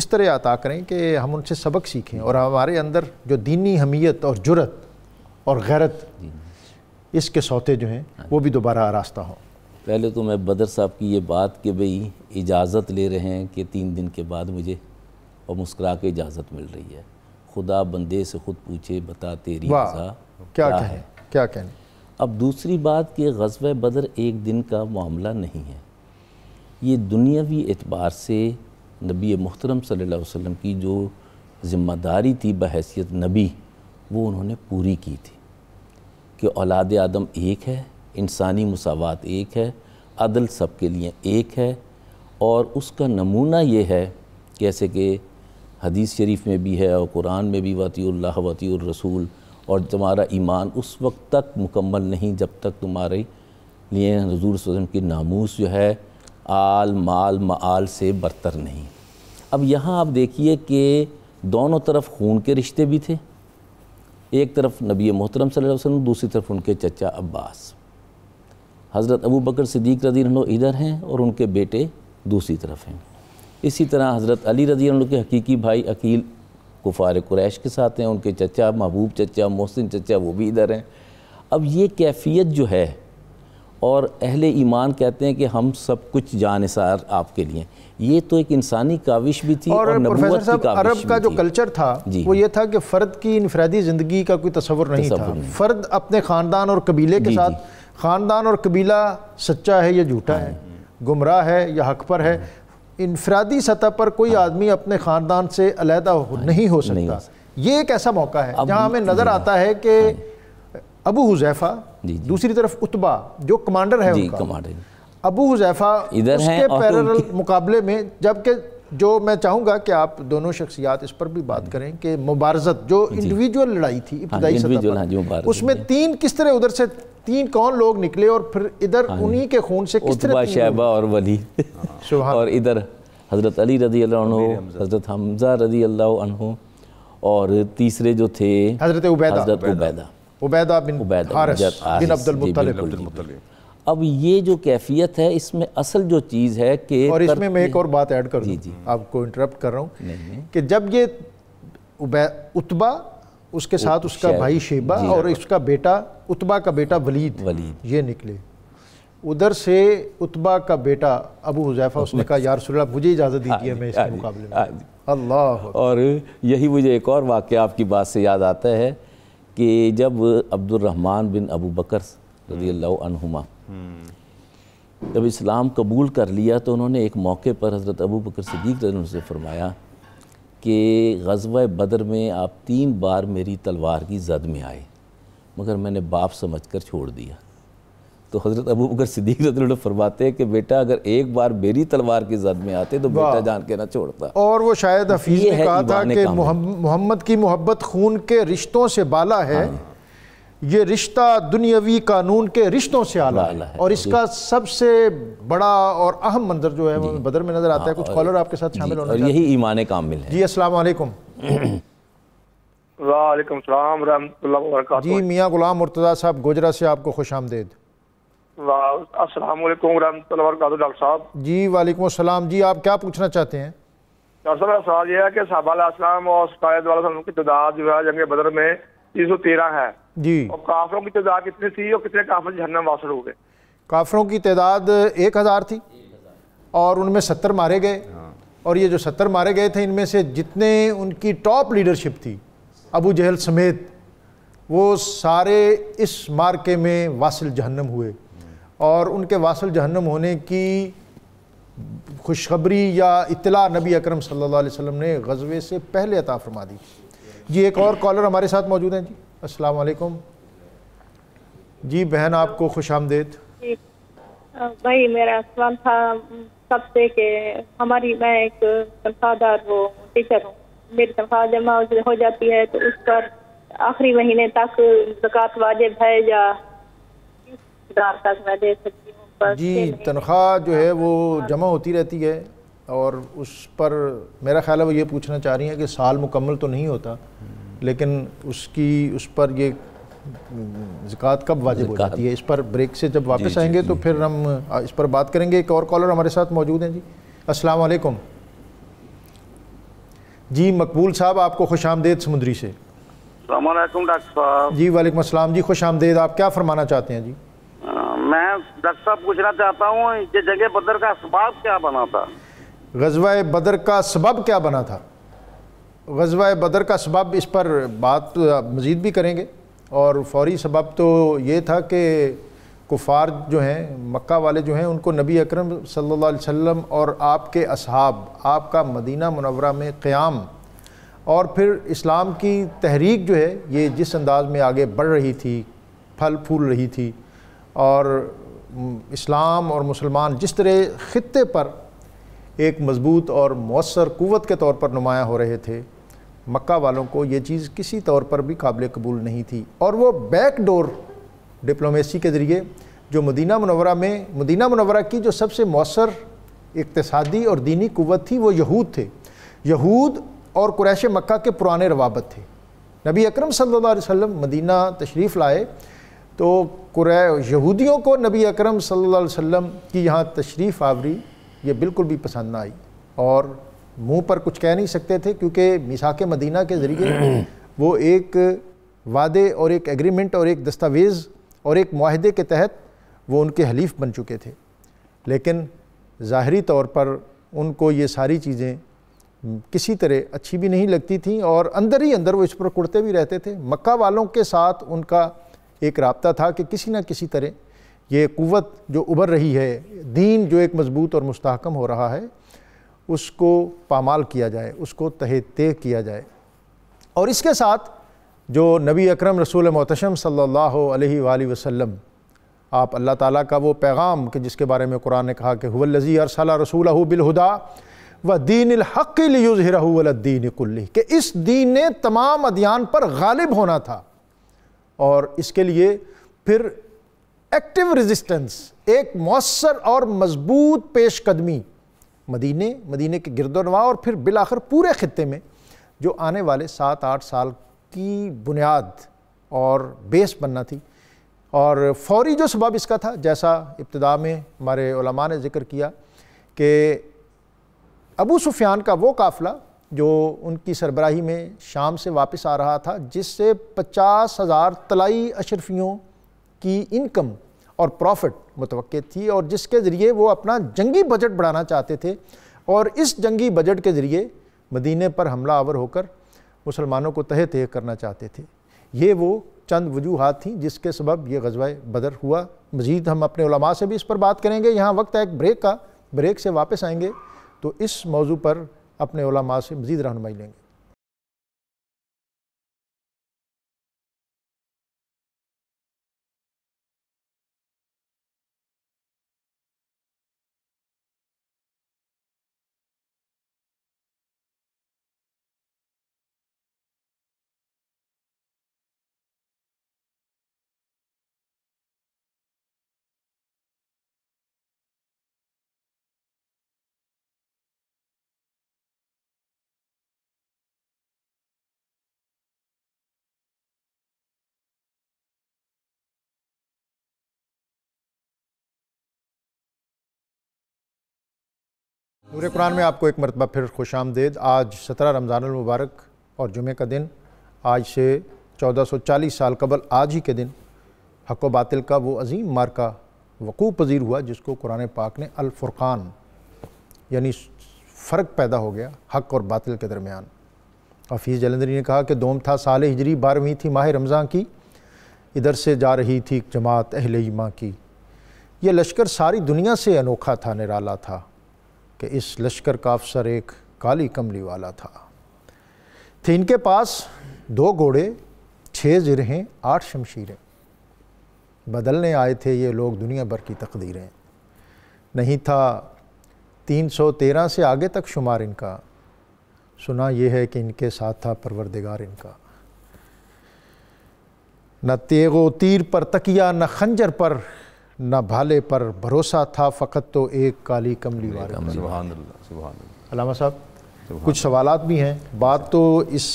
इस तरह अता करें कि हम उनसे सबक सीखें और हमारे अंदर जो दीनी हमीयत और जुरत और गैरत इसके सौते जो हैं हाँ वो भी दोबारा आरास्ता हो पहले तो मैं बदर साहब की ये बात कि भाई इजाज़त ले रहे हैं कि तीन दिन के बाद मुझे और मुस्करा के इजाज़त मिल रही है खुदा बंदे से खुद पूछे बता तेरी क्या कहें है? क्या कहें अब दूसरी बात कि गजब बदर एक दिन का मामला नहीं है ये दुनियावी एतबार से नबी मोहतरम सल्ला वसम की जो ज़िम्मेदारी थी बहसीत नबी वो उन्होंने पूरी की थी कि औलाद आदम एक है इंसानी मसावत एक है अदल सब के लिए एक है और उसका नमूना ये है जैसे कि हदीस शरीफ में भी है और कुरान में भी वतील्ला रसूल और तुम्हारा ईमान उस वक्त तक मुकम्मल नहीं जब तक तुम्हारे लिए हजूर वसम की नामूस जो है आल माल माल से बरतर नहीं अब यहाँ आप देखिए कि दोनों तरफ खून के रिश्ते भी थे एक तरफ नबी मोहतरम वसल्लम दूसरी तरफ उनके चचा अब्बास हज़रत अबू बकर सिद्दीक रजी इधर हैं और उनके बेटे दूसरी तरफ हैं इसी तरह हज़रत अली रजी के हकीकी भाई अकील कुफार कुरैश के साथ हैं उनके चचा महबूब चचा मोहसिन चचा वो भी इधर हैं अब ये कैफियत जो है और अहल ईमान कहते हैं कि हम सब कुछ जानसार आपके लिए ये तो एक इंसानी काविश भी थी और, और प्रोफेसर साहब अरब का जो कल्चर था वो ये था कि फ़र्द की इनफरादी ज़िंदगी का कोई तस्वर नहीं था फ़र्द अपने ख़ानदान और कबीले के साथ ख़ानदान और कबीला सच्चा है या झूठा हाँ, है हाँ। गुमराह है या हक पर है हाँ। इनफरादी सतह पर कोई आदमी अपने ख़ानदान से अलहदा नहीं हो सकता ये एक ऐसा मौका है जहाँ हमें नज़र आता है कि अबू हुजैफा जी, जी दूसरी तरफ उतबा जो कमांडर है जी, उनका कमांडर अबू हुजैफा इधर उसके पैरल मुकाबले में जबकि जो मैं चाहूँगा कि आप दोनों शख्सियात इस पर भी बात करें कि मुबारजत जो इंडिविजुअल लड़ाई थी हाँ, इब्तदाई सतह पर हाँ, उसमें तीन किस तरह उधर से तीन कौन लोग निकले और फिर इधर हाँ, उन्हीं के खून से किस तरह शैबा और वली और इधर हज़रत अली रजी अल्लाह हज़रत हमजा रजी अल्लाह और तीसरे जो थे हज़रत उबैदा हज़रत उबैदा उबैदा बिन उबैदा बिन अब्दुल मुत्तलिब अब ये जो कैफियत है इसमें असल जो चीज़ है कि और इसमें मैं एक और बात ऐड कर जी जी आपको इंटरप्ट कर रहा हूँ कि जब ये उतबा उसके साथ उसका भाई शेबा और इसका बेटा उतबा का बेटा वलीद वलीद ये निकले उधर से उतबा का बेटा अबू हुजैफा उसने कहा यार सुल्ला मुझे इजाज़त दीजिए हाँ मैं इसके हाँ मुकाबले में हाँ अल्लाह और यही मुझे एक और वाक्य आपकी बात से याद आता है कि जब अब्दुलरहमान बिन अबू बकर रजी जब इस्लाम कबूल कर लिया तो उन्होंने एक मौके पर हज़रत अबू बकर सदीक से फरमाया कि गजब बदर में आप तीन बार मेरी तलवार की जद में आए मगर मैंने बाप समझ कर छोड़ दिया तो हज़रत अबू बकर सिद्दीक रतल फरमाते हैं कि बेटा अगर एक बार मेरी तलवार की जद में आते तो बेटा जान के ना छोड़ता और वो शायद हफीज ने कहा था कि मोहम्मद की मोहब्बत खून के रिश्तों से बाला है हाँ ये रिश्ता दुनियावी कानून के रिश्तों से आला है और तो इसका सबसे बड़ा और अहम मंजर जो है वो बदर में नज़र आता है हाँ, कुछ कॉलर आपके साथ शामिल होना यही ईमान काम मिले जी असल वालेकुम वालेकुम सलाम रहमतुल्लाह जी मियाँ गुलाम मुर्तज़ा साहब गोजरा से आपको खुश आमदेद डॉक्टर साहब जी वालेकुम असलम जी आप क्या पूछना चाहते हैं डॉक्टर साहब सवाल यह है कि साहबाम और सकायद की तादाद जो है जंग बदर में तीन सौ तेरह है जी और काफरों की तादाद कितनी थी और कितने काफर जहनम वासर गए काफरों की तादाद एक हज़ार थी और उनमें सत्तर मारे गए और ये जो सत्तर मारे गए थे इनमें से जितने उनकी टॉप लीडरशिप थी अबू जहल समेत वो सारे इस मार्के में वासिल जहन्नम हुए और उनके वासल जहन्नम होने की खुशखबरी या इतला नबी अकरम सल्लल्लाहु अलैहि वसल्लम ने गजबे से पहले अता फरमा दी जी एक और कॉलर हमारे साथ मौजूद हैं जी अस्सलाम वालेकुम जी बहन आपको खुश आमदेद भाई मेरा सवाल था सबसे के हमारी मैं एक तनख्वाहदार वो टीचर हूँ मेरी तनख्वाह जमा हो जाती है तो उस पर आखिरी महीने तक जक़ात वाजिब है या तक मैं दे सकती हूँ जी तनख्वाह जो है वो जमा होती रहती है और उस पर मेरा ख्याल है वो ये पूछना चाह रही हैं कि साल मुकम्मल तो नहीं होता लेकिन उसकी उस पर ये ज़िकात कब वाजिब हो जाती है इस पर ब्रेक से जब वापस आएंगे तो फिर हम इस पर बात करेंगे एक और कॉलर हमारे साथ मौजूद हैं जी अस्सलाम वालेकुम जी मकबूल साहब आपको खुश आमदेद समुद्री से जी वालेकुम असलम जी खुश आमदेद आप क्या फरमाना चाहते हैं जी मैं डॉक्टर साहब पूछना चाहता हूँ ये जगह बदर का सबाब क्या बना था गजवा बदर का सबब क्या बना था गजवा बदर का सबब इस पर बात मज़ीद भी करेंगे और फौरी सबब तो ये था कि कुफार जो हैं मक्का वाले जो हैं उनको नबी अकरम सल्लल्लाहु अलैहि वसल्लम और आपके असहाब आपका मदीना मुनवरा में क़्याम और फिर इस्लाम की तहरीक जो है ये जिस अंदाज़ में आगे बढ़ रही थी फल फूल रही थी और इस्लाम और मुसलमान जिस तरह ख़त्े पर एक मज़बूत और मौसर क़वत के तौर पर नुमाया हो रहे थे मक्का वालों को ये चीज़ किसी तौर पर भी काबिल कबूल नहीं थी और वो बैक डोर डिप्लोमेसी के ज़रिए जो मदीना मनवरा में मदीना मनवरा की जो सबसे मौसर इकतसादी और दीनी क़वत थी वो यहूद थे यहूद और क्रैश मक्का के पुराने रवाबत थे नबी अक्रम सल्ला वसम मदीना तशरीफ़ लाए तो यहूदियों को नबी अकरम सल्लल्लाहु अलैहि वसल्लम की यहाँ तशरीफ़ आवरी ये बिल्कुल भी पसंद ना आई और मुंह पर कुछ कह नहीं सकते थे क्योंकि मिसाक मदीना के ज़रिए वो एक वादे और एक एग्रीमेंट और एक दस्तावेज़ और एक माहदे के तहत वो उनके हलीफ बन चुके थे लेकिन ज़ाहरी तौर पर उनको ये सारी चीज़ें किसी तरह अच्छी भी नहीं लगती थी और अंदर ही अंदर वो इस पर कुड़ते भी रहते थे मक्का वालों के साथ उनका एक रबता था कि किसी न किसी तरह ये क़वत जो उभर रही है दीन जो एक मज़बूत और मुस्तकम हो रहा है उसको पामाल किया जाए उसको तह तय किया जाए और इसके साथ जो नबी अकरम रसूल मोहतशम सल्ला वसम आप अल्लाह ताला का वो पैगाम कि जिसके बारे में कुरान ने कहा कि हुवल्लज़ी अरसला रसूल बिलहुदा व दीन हक़ यूज़ हिरादीन कुल्ली कि इस दीन ने तमाम अदियान पर गालिब होना था और इसके लिए फिर एक्टिव रेजिस्टेंस एक मौसर और मजबूत पेश कदमी मदीने मदीने के गिरदोनवा और फिर बिलाखर पूरे ख़त्े में जो आने वाले सात आठ साल की बुनियाद और बेस बनना थी और फौरी जो सबब इसका था जैसा इब्तदा में हमारे ने ज़िक्र किया कि अबू सुफियान का वो काफ़िला जो उनकी सरबराही में शाम से वापस आ रहा था जिससे पचास हज़ार तलाई अशरफियों की इनकम और प्रॉफिट मुतव थी और जिसके ज़रिए वो अपना जंगी बजट बढ़ाना चाहते थे और इस जंगी बजट के ज़रिए मदीने पर हमला आवर होकर मुसलमानों को तह तह करना चाहते थे ये वो चंद वजूहत थी जिसके सबब ये गजवा बदर हुआ मज़ीद हम अपने उलमा से भी इस पर बात करेंगे यहाँ वक्त है एक ब्रेक का ब्रेक से वापस आएंगे तो इस मौजू पर अपने ओला से मजीद रहनमई लेंगे पूरे कुरान में आपको एक मरतबा फिर खुश आमदेद आज सत्रह रमज़ान मुबारक और जुमे का दिन आज से 1440 साल कबल आज ही के दिन हक व बातिल का वो अजीम मार्का वक़ू पजीर हुआ जिसको कुरान पाक ने अलफ़ुर्क़ान यानी फ़र्क पैदा हो गया हक और बातिल के दरमियान हफीज़ जलंधरी ने कहा कि दोम था साल हिजरी बारहवीं थी माह रमज़ान की इधर से जा रही थी जमात अहल की यह लश्कर सारी दुनिया से अनोखा था निराला था कि इस लश्कर का अफसर एक काली कमली वाला था थे इनके पास दो घोड़े छः जिरहें आठ शमशीरें बदलने आए थे ये लोग दुनिया भर की तकदीरें नहीं था तीन सौ तेरह से आगे तक शुमार इनका सुना यह है कि इनके साथ था परवरदिगार इनका न तेगो तीर पर तकिया न खंजर पर न भाले पर भरोसा था फ़कत तो एक काली कमली अलामा साहब कुछ सवाल भी हैं बात तो इस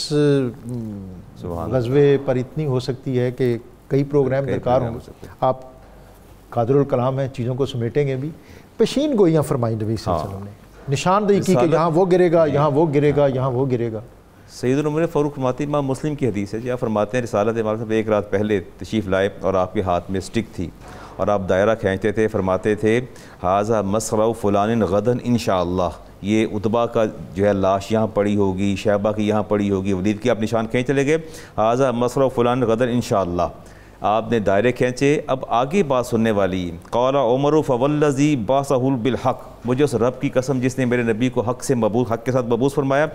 गजबे पर इतनी हो सकती है कि कई प्रोग्राम बेकार होंगे आप कादरुल कलाम हैं चीज़ों को समेटेंगे भी पेशीन गोइयाँ फरमाई नबी हाँ। ने निशानदेही की कि यहाँ वो गिरेगा यहाँ वो गिरेगा हाँ। यहाँ वो गिरेगा सईद उमर फ़ारूक फरमाती माँ मुस्लिम की हदीस है जहाँ फरमाते हैं रिसालत इमाम साहब एक रात पहले तशीफ़ लाए और आपके हाथ में स्टिक थी और आप दायरा खींचते थे फरमाते थे हाजा मसरा फ़लान गदन इन ये उतबा का जो है लाश यहाँ पड़ी होगी शहबा की यहाँ पड़ी होगी वलीद की आप निशान खींच चले गए हाजा मसरा फ़लान गदन इन आपने दायरे खींचे अब आगे बात सुनने वाली कौला उमर फ़वल्लजी बासहुल बिलहक़ मुझे उस रब की कसम जिसने मेरे नबी को हक से मबूस हक के साथ मबूस फरमाया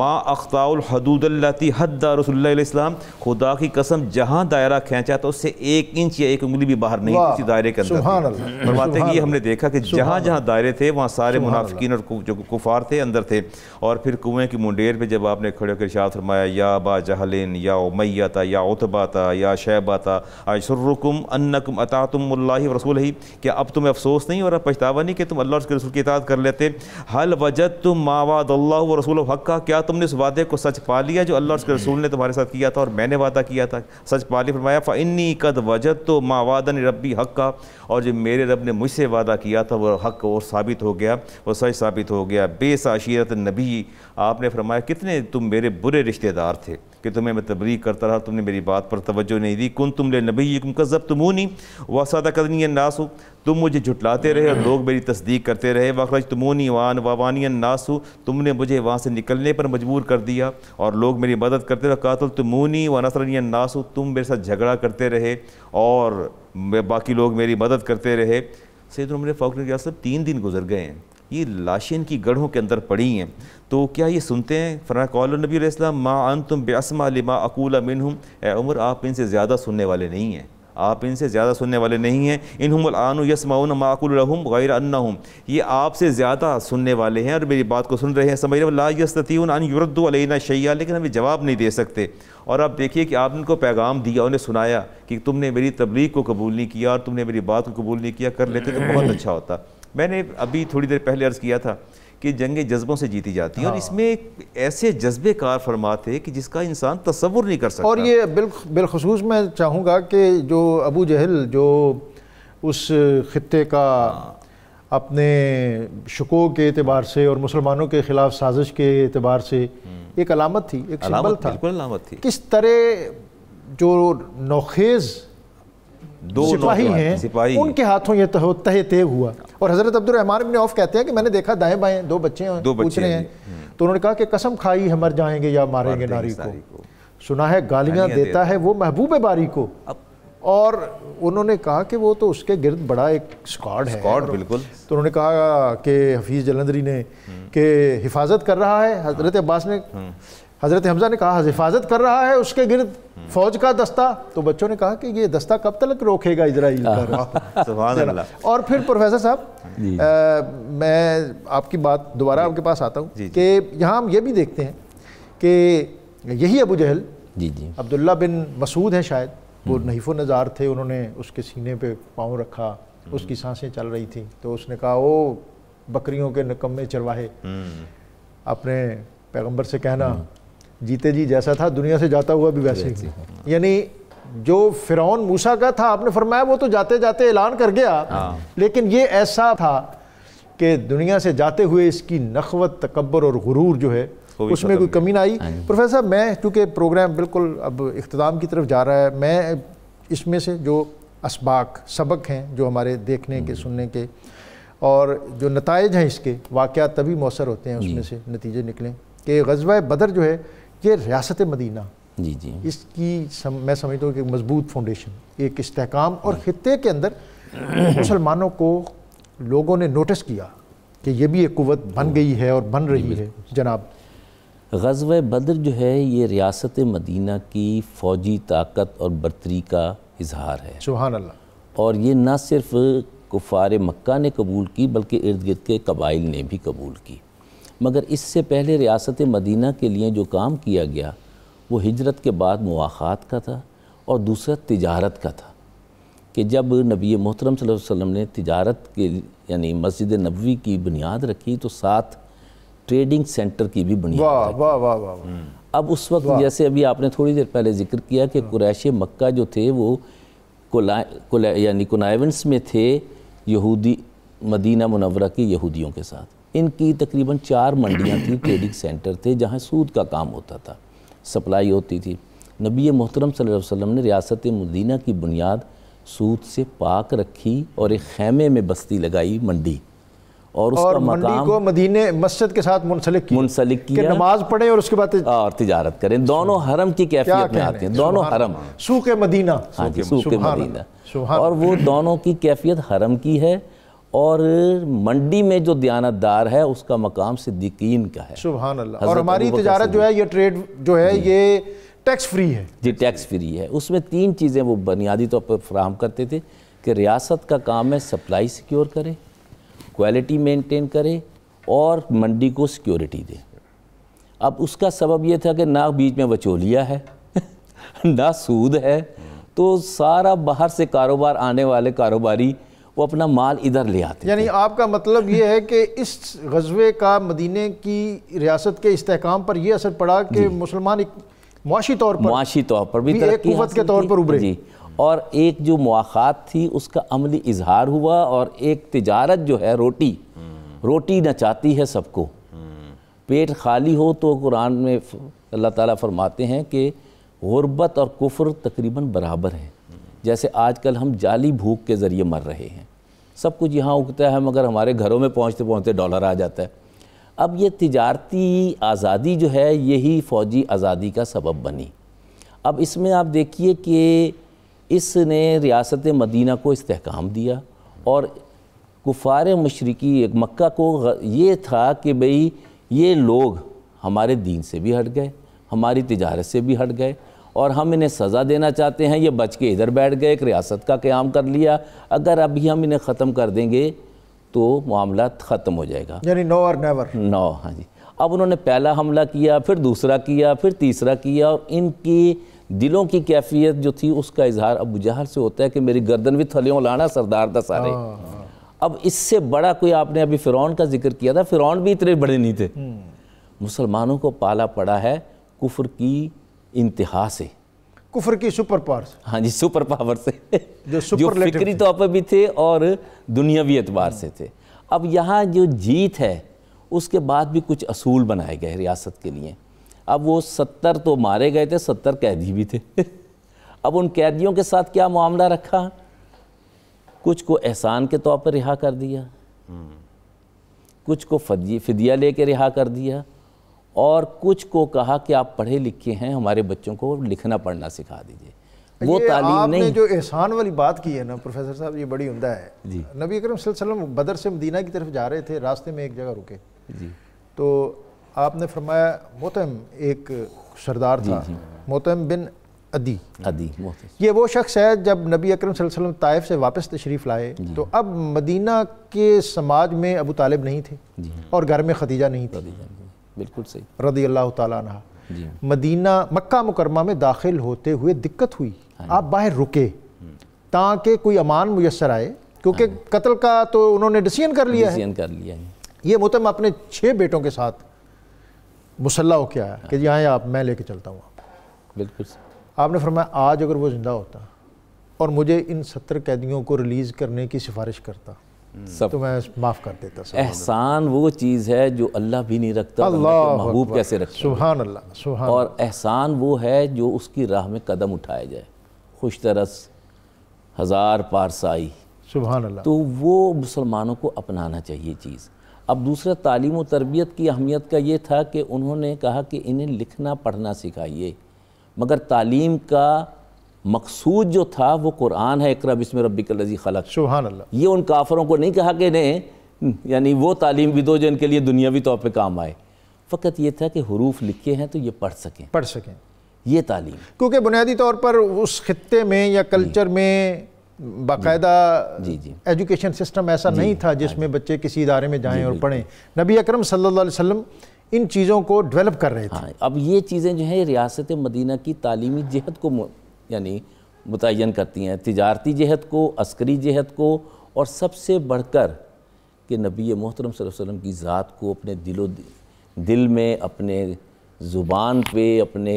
माँ हदूदल्लाती हद रसोल्लाम खुदा की कसम जहाँ दायरा खींचा तो उससे एक इंच या एक उंगली भी बाहर नहीं उसी दायरे के अंदर फरमाते हमने देखा कि जहाँ जहाँ दायरे थे वहाँ सारे मुनाफिकीन और जो कुफार थे अंदर थे और फिर कुएँ की मुंडेर पर जब आपने खड़े होकर शाह फरमाया या बा जहलिन या उमैया था या उतबा था या शैबा था आशर्रकुम अन्नकुम अता तुम रसूल ही क्या अब तुम्हें अफसोस नहीं और अब पछतावा नहीं कि तुम अल्लाह उसके रसूल की इतात कर लेते हल वजत तुम मावाद अल्लाह व रसूल हक़ा क्या तुमने उस वादे को सच पा लिया जो अल्लाह उसके रसूल ने तुम्हारे साथ किया था और मैंने वादा किया था सच पा लिया फरमाया इन्नी कद वजत तो मावादन रबी का और जो मेरे रब ने मुझसे वादा किया था वह हक और साबित हो गया वो सच साबित हो गया बेसाशीरत नबी आपने फरमाया कितने तुम मेरे बुरे रिश्तेदार थे कि तुम्हें मैं तबरीक करता रहा तुमने मेरी बात पर तवज्जो नहीं दी कन तुम ले नबी कम का जब तुम नहीं वसादा कदनी हो तुम मुझे झुटलाते रहे और लोग मेरी तस्दीक करते रहे वखरज तुमोनी वान नास हो तुमने मुझे वहाँ से निकलने पर मजबूर कर दिया और लोग मेरी मदद करते रहे कातुल तुमोनी व नास नासू तुम मेरे साथ झगड़ा करते रहे और बाकी लोग मेरी मदद करते रहे सैद उम्र फ़ारूक तीन दिन गुजर गए हैं ये लाशें की गढ़ों के अंदर पड़ी हैं तो क्या ये सुनते हैं फरा कौल नबी अलैहिस्सलाम माँ अन तुम बेसमा लिमा अकूला मिनहुम ए उमर आप इनसे ज़्यादा सुनने वाले नहीं हैं आप इनसे ज़्यादा सुनने वाले नहीं हैं इनहमानु यसमाउन माकुलरहम गैर हूँ ये आपसे ज़्यादा सुनने वाले हैं और मेरी बात को सुन रहे हैं समझ रहे ला यस्ततीन अन युरद्दुलना शैया लेकिन हमें जवाब नहीं दे सकते और आप देखिए कि आपने उनको पैगाम दिया उन्हें सुनाया कि तुमने मेरी तबलीग को कबूल नहीं किया और तुमने मेरी बात को कबूल नहीं किया कर लेते तो बहुत अच्छा होता मैंने अभी थोड़ी देर पहले अर्ज़ किया था कि जंगें जज्बों से जीती जाती हैं और हाँ। इसमें ऐसे कार फरमा थे कि जिसका इंसान तस्वुर नहीं कर सकता और ये बिल बिलखसूस मैं चाहूँगा कि जो अबू जहल जो उस खत्े का हाँ। अपने शको के अतबार से और मुसलमानों के ख़िलाफ़ साजिश के अतबार से हम्म। एक अलामत थी एक सिंबल था बिल्कुल अलामत थी किस तरह जो नौखेज़ दो सिपाही हैं सिपाही उनके हाथों ये तह तहे तेग हुआ और हजरत अब्दुलरहमान इब्न औफ कहते हैं कि मैंने देखा दाएं बाएं दो बच्चे हैं दो बच्चे हैं हम्म। तो उन्होंने कहा कि कसम खाई है मर जाएंगे या मारेंगे नारी को सुना है गालियां देता है वो महबूब बारी को और उन्होंने कहा कि वो तो उसके गिर्द बड़ा एक स्कॉड है स्कॉड बिल्कुल तो उन्होंने कहा कि हफीज़ जलंधरी ने हम्म। कि हिफाजत कर रहा है हजरत हाँ। अब्बास ने हम्म। हज़रत हमज़ा ने कहा हिफाजत कर रहा है उसके गिरद फौज का दस्ता तो बच्चों ने कहा कि ये दस्ता कब तक रोकेगा इसराइल और फिर प्रोफेसर साहब मैं आपकी बात दोबारा आपके पास आता हूँ कि यहाँ हम ये भी देखते हैं कि यही अबू जहल जी जी अब्दुल्ला बिन मसूद हैं शायद वो हम्म। नहीफो नज़ार थे उन्होंने उसके सीने पे पाँव रखा हम्म। उसकी सांसें चल रही थी तो उसने कहा वो बकरियों के नकमे चरवाहे अपने हम्म। पैगंबर से कहना जीते जी जैसा था दुनिया से जाता हुआ भी वैसे ही यानी जो फिरौन मूसा का था आपने फरमाया वो तो जाते जाते ऐलान कर गया हाँ। लेकिन ये ऐसा था कि दुनिया से जाते हुए इसकी नखवत तकबर और गुरूर जो है उसमें कोई कमी ना आई हाँ प्रोफेसर मैं चूँकि प्रोग्राम बिल्कुल अब इख्ताम की तरफ जा रहा है मैं इसमें से जो इसबाक सबक हैं जो हमारे देखने के हम्म। सुनने के और जो नतज हैं इसके वाक़ तभी मौसर होते हैं उसमें से नतीजे निकलें कि गजवा बदर जो है ये रियासत मदीना जी जी इसकी सम, मैं समझता हूँ कि मजबूत फाउंडेशन एक इसकाम और ख़त्े के अंदर मुसलमानों को लोगों ने नोटिस किया कि ये भी एक कुत बन गई है और बन रही है जनाब गजव बद्र जो है ये रियासत मदीना की फ़ौजी ताकत और बरतरी का इजहार है सुहान अल्लाह और ये ना सिर्फ कुफार मक्का ने कबूल की बल्कि इर्द गिर्द के कबाइल ने भी कबूल की मगर इससे पहले रियासत मदीना के लिए जो काम किया गया वो हिजरत के बाद मवाक़ात का था और दूसरा तजारत का था कि जब नबी मोहतरम वसल्लम ने तजारत के यानी मस्जिद नबवी की बुनियाद रखी तो साथ ट्रेडिंग सेंटर की भी बुनियाद वाह वाह वाह वाह अब उस वक्त जैसे अभी आपने थोड़ी देर पहले जिक्र किया कि हाँ। कुरैश मक्का जो थे वो कोला यानी कोनाइवेंस में थे यहूदी मदीना मुनवरा के यहूदियों के साथ इनकी तकरीबन चार मंडियाँ थी ट्रेडिंग सेंटर थे जहाँ सूद का काम होता था सप्लाई होती थी नबी मोहतरम वसल्लम ने रियासत मदीना की बुनियाद सूद से पाक रखी और एक खेमे में बस्ती लगाई मंडी और उसका और मकाम को मदीने मस्जिद के साथ मुंसलिक मुंसलिक किया नमाज पढ़े और उसके बाद और तिजारत करें दोनों हरम की कैफियत में आते हैं दोनों हरम सूख मदीना हाँ जी सूख मदीना और वो दोनों की कैफियत हरम की है और मंडी में जो दयानतदार है उसका मकाम सिद्दीकीन का है सुबहान अल्लाह और हमारी तजारत जो है ये ट्रेड जो है ये टैक्स फ्री है जी टैक्स फ्री है उसमें तीन चीज़ें वो बुनियादी तौर पर फ्राहम करते थे कि रियासत का काम है सप्लाई सिक्योर करे क्वालिटी मेंटेन करे और मंडी को सिक्योरिटी दे अब उसका सबब यह था कि ना बीच में वचोलिया है ना सूद है तो सारा बाहर से कारोबार आने वाले कारोबारी वो अपना माल इधर ले आते यानी आपका मतलब ये है कि इस गजबे का मदीने की रियासत के इसकाम पर यह असर पड़ा कि मुसलमान एक मुआशी तौर पर मुआशी तौर पर भी, भी एक के तौर पर उभरे जी और एक जो मौक़ात थी उसका अमली इजहार हुआ और एक तजारत जो है रोटी हम्म। रोटी नचाती है सबको हम्म। पेट खाली हो तो कुरान में अल्लाह ताला फरमाते हैं कि गुरबत और कुफर तकरीबन बराबर है जैसे आजकल हम जाली भूख के ज़रिए मर रहे हैं सब कुछ यहाँ उगता है मगर हमारे घरों में पहुँचते पहुँचते डॉलर आ जाता है अब ये तजारती आज़ादी जो है यही फ़ौजी आज़ादी का सबब बनी अब इसमें आप देखिए कि इसने रियासत मदीना को इस्तेकाम दिया और कुफार मशरकी एक मक्का को ये था कि भई ये लोग हमारे दीन से भी हट गए हमारी तजारत से भी हट गए और हम इन्हें सज़ा देना चाहते हैं ये बच के इधर बैठ गए एक रियासत का क्याम कर लिया अगर अभी हम इन्हें ख़त्म कर देंगे तो मामला ख़त्म हो जाएगा यानी नो और नेवर नो हाँ जी अब उन्होंने पहला हमला किया फिर दूसरा किया फिर तीसरा किया और इनकी दिलों की कैफियत जो थी उसका इजहार अब जहर से होता है कि मेरी गर्दन भी थलियों लाना सरदार था सारे हाँ, हाँ। अब इससे बड़ा कोई आपने अभी फ़िरौन का जिक्र किया था फ़िरौन भी इतने बड़े नहीं थे हम्म। मुसलमानों को पाला पड़ा है कुफर की इंतहा से कुफर की सुपर पावर से हाँ जी सुपर पावर से जो जो फिक्री तौर तो पर भी थे और दुनियावी एतबार से थे अब यहाँ जो जीत है उसके बाद भी कुछ असूल बनाए गए रियासत के लिए अब वो सत्तर तो मारे गए थे सत्तर कैदी भी थे अब उन कैदियों के साथ क्या मामला रखा कुछ को एहसान के तौर पर रिहा कर दिया हम्म। कुछ को फदिया लेके ले कर रिहा कर दिया और कुछ को कहा कि आप पढ़े लिखे हैं हमारे बच्चों को लिखना पढ़ना सिखा दीजिए वो तालीम नहीं जो एहसान वाली बात की है ना प्रोफेसर साहब ये बड़ी उमदा है जी नबी अकरम वसल्लम बदर से मदीना की तरफ जा रहे थे रास्ते में एक जगह रुके जी तो आपने फरमाया मोतम एक सरदार था मोतम बिन अदी अदी ये वो शख्स है जब नबी अकरम वसल्लम ताइफ से वापस तशरीफ़ लाए तो अब मदीना के समाज में अबू तालिब नहीं थे और घर में खदीजा नहीं थी बिल्कुल सही रदी अल्लाह तह मदीना मक्का मुकरमा में दाखिल होते हुए दिक्कत हुई हाँ आप बाहर रुके ताकि कोई अमान मुयसर आए क्योंकि हाँ कत्ल का तो उन्होंने डिसीजन कर लिया है कर लिया है ये मुतम अपने छः बेटों के साथ मुसल्ला होके आया कि हाँ। जी आए आप मैं लेके चलता हूँ आपको बिल्कुल आपने फरमाया आज अगर वो ज़िंदा होता और मुझे इन सत्तर कैदियों को रिलीज़ करने की सिफारिश करता सब तो मैं माफ़ कर देता सब एहसान वो चीज़ है जो अल्लाह भी नहीं रखता अल्लाह महबूब कैसे रखता सुहान अल्लाह सुहान और एहसान वो है जो उसकी राह में कदम उठाया जाए खुश तरस हज़ार पारसाई सुबहान अल्लाह तो वो मुसलमानों को अपनाना चाहिए चीज़ अब दूसरा तालीम और तरबियत की अहमियत का ये था कि उन्होंने कहा कि इन्हें लिखना पढ़ना सिखाइए मगर तालीम का मकसूद जो था वो कुरान है इकरा बिस्म रबिकलजी खलक शुभान अल्लाह ये उन काफरों को नहीं कहा कि इन्हें यानी वो तालीम भी दो जो इनके लिए दुनियावी तौर पर काम आए फ़कत ये था कि हरूफ लिखे हैं तो ये पढ़ सकें पढ़ सकें ये तालीम क्योंकि बुनियादी तौर पर उस खत्े में या कल्चर में बाकायदा जी जी एजुकेशन सिस्टम ऐसा नहीं था जिसमें हाँ बच्चे किसी इदारे में जाएं और पढ़ें नबी अकरम सल्लल्लाहु अलैहि वसल्लम इन चीज़ों को डेवलप कर रहे थे हाँ, अब ये चीज़ें जो हैं रियासत मदीना की तालीमी जहत को यानी मुतन करती हैं तजारती जहत को अस्करी जहत को और सबसे बढ़कर कि नबी मोहतरम वसल्लम की ज़ात को अपने दिलो दिल में अपने ज़ुबान पे अपने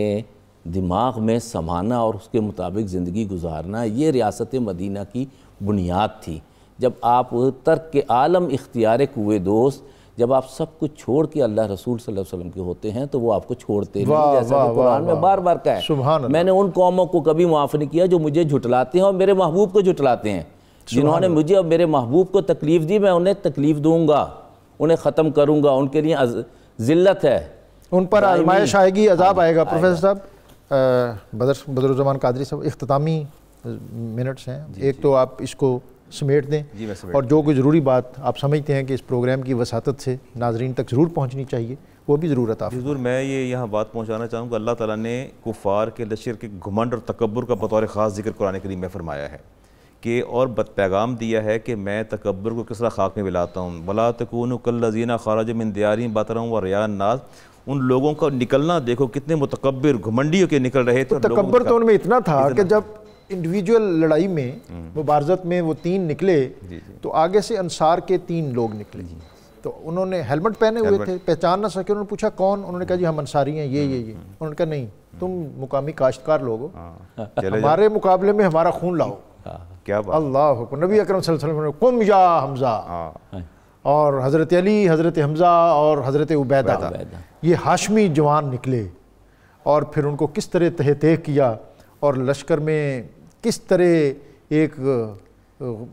दिमाग में समाना और उसके मुताबिक ज़िंदगी गुजारना ये रियासत मदीना की बुनियाद थी जब आप तर्क के आलम इख्तियार कुए दोस्त जब आप सब कुछ छोड़ के अल्लाह रसूल सल्लल्लाहु अलैहि वसल्लम के होते हैं तो वो आपको छोड़ते नहीं जैसा कि कुरान में बार बार कहा है मैंने उन कौमों को कभी माफ़ नहीं किया जो मुझे झुटलाते हैं और मेरे महबूब को झुटलाते हैं जिन्होंने मुझे और मेरे महबूब को तकलीफ़ दी मैं उन्हें तकलीफ़ दूंगा उन्हें ख़त्म करूंगा उनके लिए ज़िल्लत है उन पर आजमाइश आएगी अजाब आएगा प्रोफेसर साहब बदर बदरुजमान कादरी साहब अख्तामी मिनट्स हैं एक तो आप इसको समेट दें और जो कोई ज़रूरी बात आप समझते हैं कि इस प्रोग्राम की वसात से नाजरीन तक ज़रूर पहुँचनी चाहिए वो भी ज़रूरत आप जरूर मैं ये यहाँ बात पहुँचाना चाहूँगा अल्लाह ताला ने कुफार के लशर के घमंड और तकबर का बतौर ख़ास जिक्र के लिए मैं फरमाया है कि और बद पैगाम दिया है कि मैं तकबर को किस तरह खाक में मिलाता हूँ बला तकून कल्लजीना खाराज मिन दियारी हूँ व रियान नाज उन लोगों का निकलना देखो कितने मुतकबर घमंडियों के निकल रहे थे तो तकबर तो उनमें इतना था कि जब इंडिविजुअल लड़ाई में हम्म। मुबारजत में वो तीन निकले तो आगे से अंसार के तीन लोग निकले तो उन्होंने हेलमेट पहने हुए थे पहचान ना सके उन्होंने पूछा कौन उन्होंने कहा जी हम अंसारी हैं ये ये ये हम्म। उन्होंने कहा नहीं तुम हम्म। मुकामी काश्तकार लोग हाँ। हमारे मुकाबले में हमारा खून लाओ हाँ। क्या अल्लाह नबी हाँ। अकरम कुम या हमजा और हज़रत अली हज़रत हमज़ा और हज़रत उबैदा ये हाशमी जवान निकले और फिर उनको किस तरह तहते किया और लश्कर में किस तरह एक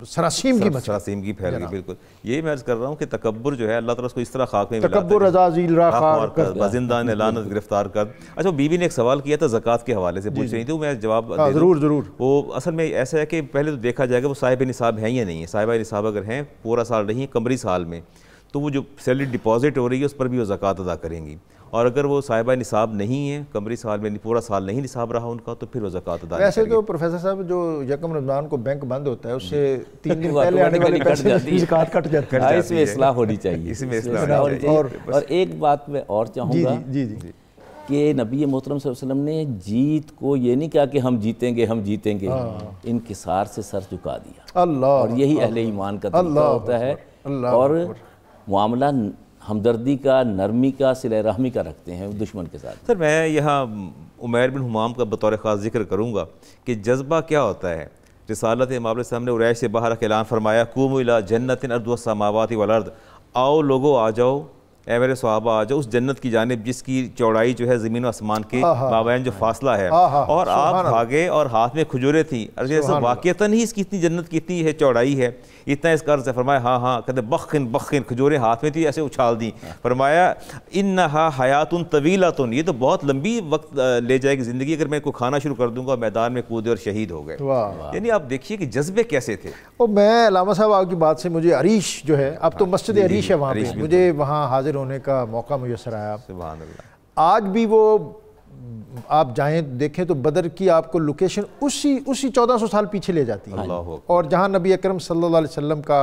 सरासीम की सरासीम की फैल गई बिल्कुल ये मैं अर्ज कर रहा हूँ कि तकबर जो है अल्लाह ताला उसको इस तरह खाक में तकबर जिंदा लानत गिरफ्तार कर अच्छा बीबी ने एक सवाल किया था जक़ात के हवाले से पूछ रही थी मैं जवाब हाँ, ज़रूर ज़रूर वो असल में ऐसा है कि पहले तो देखा जाएगा वो साहिब निसाब हैं या नहीं है साहिबा निसाब अगर हैं पूरा साल नहीं कमरी साल में तो वो जो सैलरी डिपॉजिट हो रही है उस पर भी वो ज़क़़त अदा करेंगी और अगर वो साहिबा निसाब नहीं है कमरी साल में पूरा साल नहीं निसाब रहा उनका तो फिर वो जक़ात अदा वैसे तो प्रोफेसर साहब जो यकम रमज़ान को बैंक बंद होता है उससे तीन दिन पहले आने वाले पैसे की कट जाती है इसमें इस्लाह होनी चाहिए इसमें इस्लाह होनी चाहिए और एक बात मैं और चाहूँगा जी जी कि नबी मोहतरम वसल्लम ने जीत को ये नहीं कहा कि हम जीतेंगे हम जीतेंगे हाँ। इनकसार से सर झुका दिया अल्लाह और यही अहले ईमान का होता है और मामला हमदर्दी का नरमी का सिल रहमी का रखते हैं दुश्मन के साथ सर मैं यहाँ उमैर बिन हमाम का बतौर ख़ास जिक्र करूँगा कि जज्बा क्या होता है रसालत मामले सामने उरैश से बाहर ऐलान फरमाया कुम जन्नत अरद समावत वलर्द आओ लोगो आ जाओ ए मेरे सहाबा आ जाओ उस जन्नत की जानब जिसकी चौड़ाई जो है ज़मीन आसमान के बाबा जो फासला है और आप भागे और हाथ में खजूरें थी अरे वाक़ता ही इसकी इतनी जन्नत की इतनी है चौड़ाई है इतना इस कर्ज फरमाया हाँ हाँ कहते बखिन बखिन खजूरें हाथ में थी ऐसे उछाल दी फरमाया इन हयात उन तवीला तवीलातुन ये तो बहुत लंबी वक्त ले जाएगी ज़िंदगी अगर मैं कोई खाना शुरू कर दूंगा मैदान में कूदे और शहीद हो गए यानी आप देखिए कि जज्बे कैसे थे और मैं लामा साहब आपकी बात से मुझे अरीश जो है अब तो हाँ। मस्जिद अरीश है वहाँ मुझे तो वहाँ हाजिर हाजिर होने का मौका मैसर आया आज भी वो आप जाएँ देखें तो बदर की आपको लोकेशन उसी उसी 1400 साल पीछे ले जाती है और जहाँ नबी अकरम सल्लल्लाहु अलैहि वसल्लम का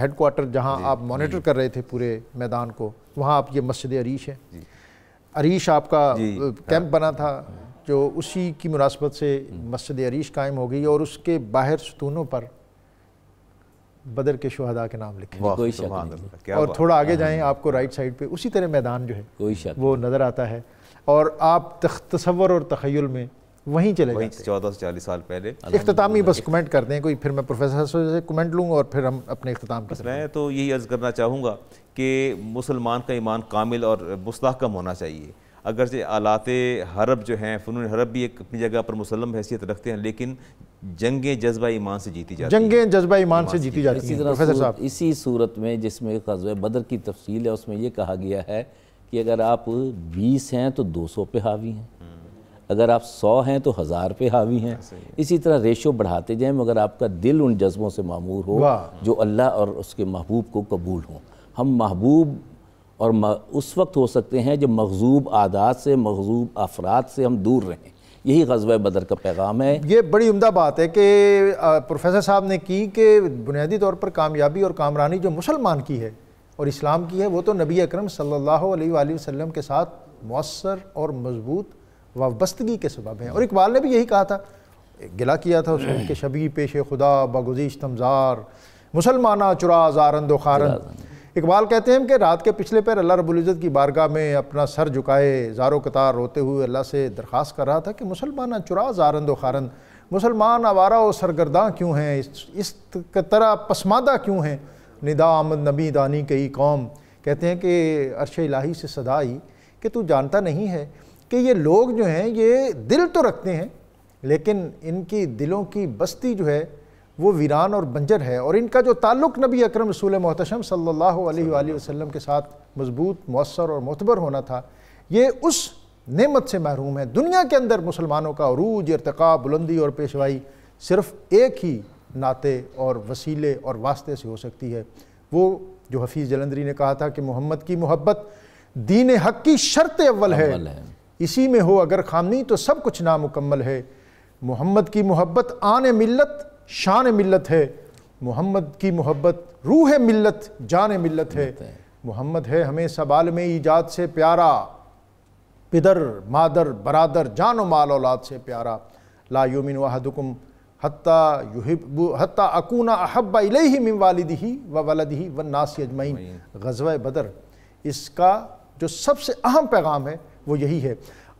हेड क्वार्टर जहाँ आप मॉनिटर कर रहे थे पूरे मैदान को वहाँ आप ये मस्जिद अरीश है अरीश आपका कैंप हाँ। बना था जो उसी की मुनासबत से मस्जिद अरीश कायम हो गई और उसके बाहर सतूनों पर बदर के शहदा के नाम लिखे कोई तो शक नहीं और थोड़ा आगे जाएं आपको राइट साइड पे उसी तरह मैदान जो है कोई शक वो नज़र आता है और आप तस्वर और तखयल में वहीं चले वही चौदह से चालीस साल पहले अख्तामी बस कमेंट कर दें कोई फिर मैं प्रोफेसर से कमेंट लूँगा और फिर हम अपने अख्ताम रहे मैं तो यही अर्ज़ करना चाहूँगा कि मुसलमान का ईमान कामिल और मुस्तकम होना चाहिए अगरचे आलात हरब जो हैं फ़नून हरब भी एक अपनी जगह पर मुसलम हैसियत रखते हैं लेकिन जंगें जज्बा ईमान से जीती जाती जंगें जज्बा ईमान से जीती जाती इसी तरह साहब इसी सूरत में जिसमें गजब बदर की तफसील है उसमें यह कहा गया है कि अगर आप बीस हैं तो दो सौ पे हावी हैं हम्म। अगर आप सौ हैं तो हज़ार पे हावी हैं हाँ, इसी तरह रेशो बढ़ाते जाएं मगर आपका दिल उन जज्बों से मामूर हो जो अल्लाह और उसके महबूब को कबूल हो हम महबूब और उस वक्त हो सकते हैं जब मखजूब आदात से मखजूब अफराद से हम दूर रहें यही गजब बदर का पैगाम है ये बड़ी उमदा बात है कि प्रोफेसर साहब ने की कि बुनियादी तौर पर कामयाबी और कामरानी जो मुसलमान की है और इस्लाम की है वो तो नबी अक्रम सल्लल्लाहु के साथ मौसर और मजबूत वाबस्तगी के सबब हैं और इकबाल ने भी यही कहा था गिला किया था उसने कि शबी पेश खुदा बगुजीश तमज़ार मुसलमाना चुरा जारंद खारंद इकबाल कहते हैं कि रात के पिछले पैर अल्लाह रबुल्ज़त की बारगाह में अपना सर झुकाए जारो कतार रोते हुए अल्लाह से दरख्वास्त कर रहा था कि मुसलमान चुरा जारंद व खारंद मुसलमान आवारा और सरगर्दा क्यों हैं इस, इस तरह पसमादा क्यों हैं निदा आमद नबी दानी कई कौम कहते हैं कि अरश इलाही से सदा आई कि तू जानता नहीं है कि ये लोग जो हैं ये दिल तो रखते हैं लेकिन इनकी दिलों की बस्ती जो है वो वीरान और बंजर है और इनका जो ताल्लुक नबी अकरम रसूल मोहतशम सल्लल्लाहु अलैहि वसल्लम के साथ मजबूत मौसर और मोतबर होना था ये उस नेमत से महरूम है दुनिया के अंदर मुसलमानों का अरूज इरतका बुलंदी और पेशवाई सिर्फ एक ही नाते और वसीले और वास्ते से हो सकती है वो जो हफीज़ जलंदरी ने कहा था कि मोहम्मद की मोहब्बत दीन हक की शर्त अव्वल है।, है इसी में हो अगर खामनी तो सब कुछ नामुकम्मल है मोहम्मद की मोहब्बत आन मिलत शान मिलत है मोहम्मद की मोहब्बत रूह है मिलत जान मिलत है मोहम्मद है हमें सबाल में ईजाद से प्यारा पिदर मादर बरदर जान माल औलाद से प्यारा ला युमिन वाहदुकुम हत्ता युहिब हत्ता अकूना अहब्बा इलेही मिम वालिदी व वलदी व नासी अजमैन गजवा बदर इसका जो सबसे अहम पैगाम है वो यही है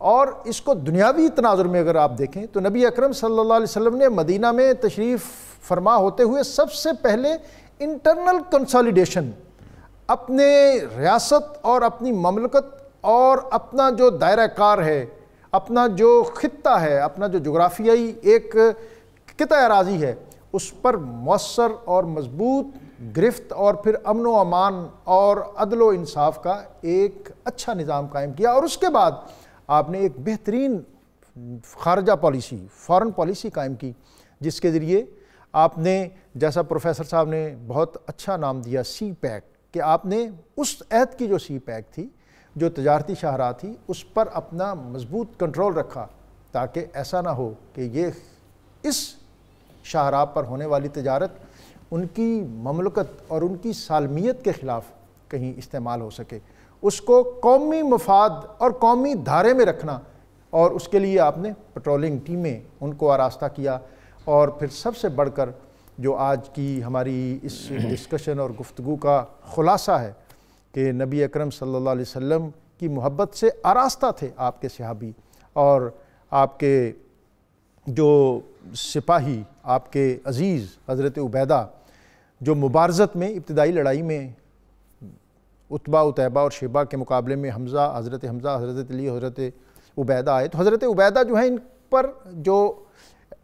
और इसको दुनियावी तनाजुर में अगर आप देखें तो नबी अकरम सल्लल्लाहु अलैहि वसल्लम ने मदीना में तशरीफ़ फरमा होते हुए सबसे पहले इंटरनल कंसोलिडेशन अपने रियासत और अपनी ममलकत और अपना जो दायरा कार है अपना जो ख़त्ता है अपना जो जोग्राफियाई एक कित अराजी है उस पर मौसर और मजबूत गिरफ्त और फिर अमन अमान और अदलो इंसाफ का एक अच्छा निज़ाम कायम किया और उसके बाद आपने एक बेहतरीन खारजा पॉलिसी फॉरेन पॉलिसी कायम की जिसके ज़रिए आपने जैसा प्रोफेसर साहब ने बहुत अच्छा नाम दिया सी पैक कि आपने उस अहद की जो सी पैक थी जो तजारती शाहरा थी उस पर अपना मजबूत कंट्रोल रखा ताकि ऐसा ना हो कि ये इस शाहरा पर होने वाली तजारत उनकी ममलकत और उनकी सालमियत के ख़िलाफ़ कहीं इस्तेमाल हो सके उसको कौमी मफाद और कौमी धारे में रखना और उसके लिए आपने पेट्रोलिंग टीमें उनको आरास्ता किया और फिर सबसे बढ़कर जो आज की हमारी इस डिस्कशन और गुफ्तु का ख़ुलासा है कि नबी अकरम सल्लल्लाहु अलैहि वसल्लम की मोहब्बत से आरास्ता थे आपके सिहाबी और आपके जो सिपाही आपके अज़ीज़ हज़रत उबैदा जो मुबारजत में इब्तदाई लड़ाई में उतबा उतैबा और शेबा के मुकाबले में हमज़ा हज़रत हमज़ा हज़रत अली हज़रत उबैदा आए तो हज़रत उबैदा जो है इन पर जो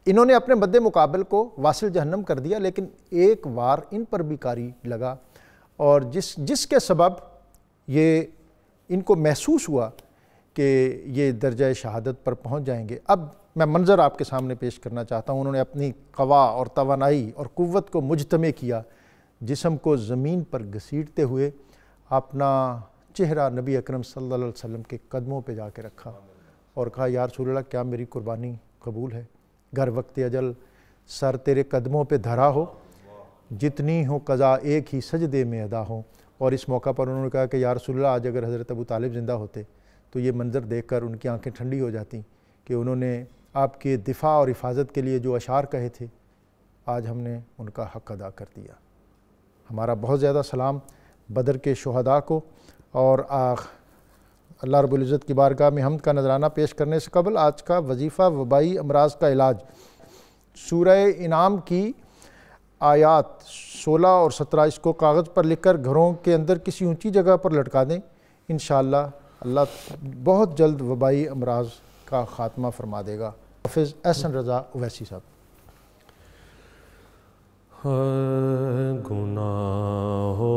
इन्होंने अपने मद्द मुकाबल को वासिल जहन्नम कर दिया लेकिन एक बार इन पर भी कारी लगा और जिस जिसके सबब ये इनको महसूस हुआ कि ये दर्ज शहादत पर पहुँच जाएँगे अब मैं मंज़र आपके सामने पेश करना चाहता हूँ उन्होंने अपनी कवा और तोानाई और क़वत को मुजतम किया जिसम को ज़मीन पर घसीटते हुए अपना चेहरा नबी अकरम सल्लल्लाहु अलैहि वसल्लम के कदमों पे जाके रखा और कहा यार सूल्ला क्या मेरी कुर्बानी कबूल है घर वक्त अजल सर तेरे कदमों पे धरा हो जितनी हो कज़ा एक ही सजदे में अदा हो और इस मौका पर उन्होंने कहा कि यार रसोल्ला आज अगर हज़रत अबू तालिब ज़िंदा होते तो ये मंज़र देख कर उनकी आँखें ठंडी हो जाती कि उन्होंने आपके दिफा और हिफाजत के लिए जो अशार कहे थे आज हमने उनका हक अदा कर दिया हमारा बहुत ज़्यादा सलाम बदर के शहदा को और अल्लाह रबुल्ज़त की बारगाह में हमद का नजराना पेश करने से कबल आज का वजीफ़ा वबाई अमराज का इलाज सूरह इनाम की आयात 16 और 17 इसको कागज़ पर लिखकर घरों के अंदर किसी ऊंची जगह पर लटका दें इन अल्लाह बहुत जल्द वबाई अमराज का ख़ात्मा फरमा देगा हाफिज़ एहसन रज़ा अवैसी साहब गुना हो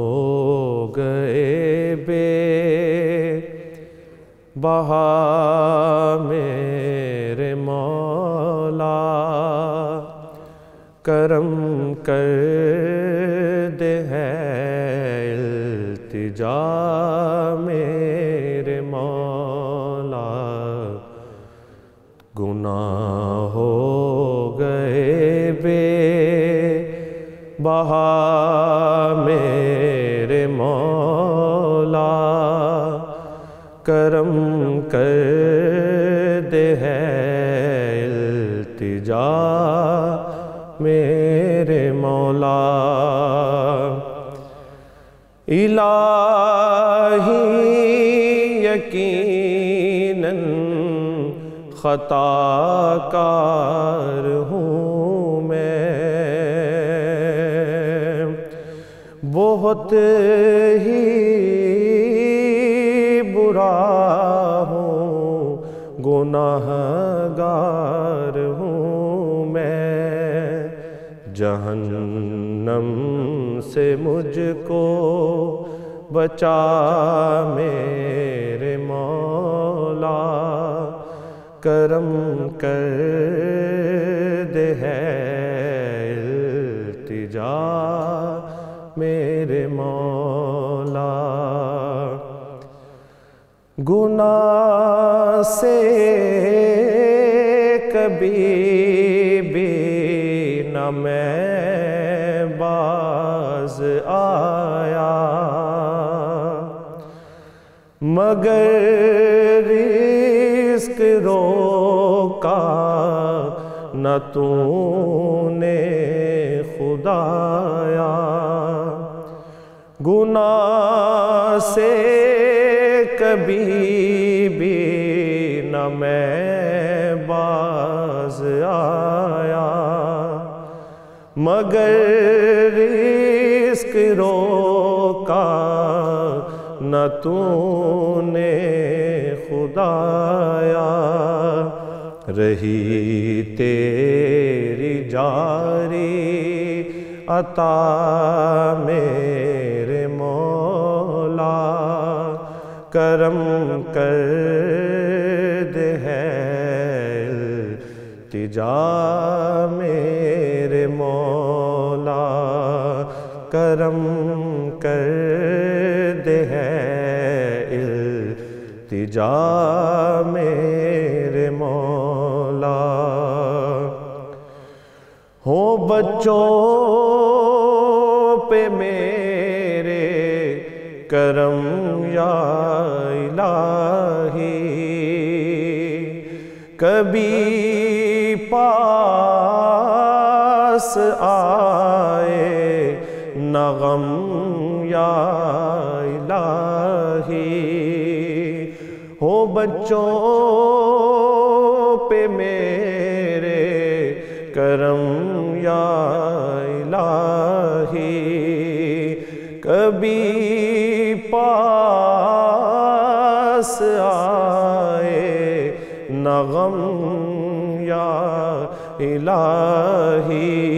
गए बे बहा मेरे मौला करम कर दे है मेरे मौला गुना हो गए बे बहा मौला इलाही यकीनन ख़ताकार हूँ मैं बहुत ही बुरा हूँ गुनाहगार हूँ मैं जहन नम से मुझको बचा मेरे मौला करम कर दे है जा मेरे मौला गुना से कभी मगर रिस्क रोका न तूने खुदाया गुना से कभी भी न मैं बाज आया मगर रिस्क रोका तूने खुदाया रही तेरी जारी अता मेरे मौला करम कर दे है तिजा मेरे मौला करम कर जा मेरे मौला हो बच्चों पे मेरे करम या इलाही कभी पास आए नगम या इलाही हो बच्चों पे मेरे करम या इलाही कभी पास आए नगम या इलाही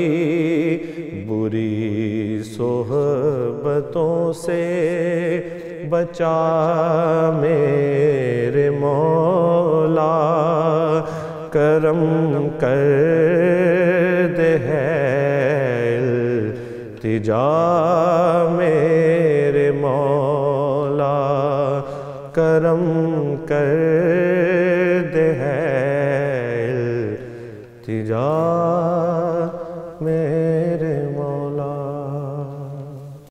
बुरी सोहबतों से बचा में मौला करम कर दे है तिजा मेरे मौला करम कर दे है तिजा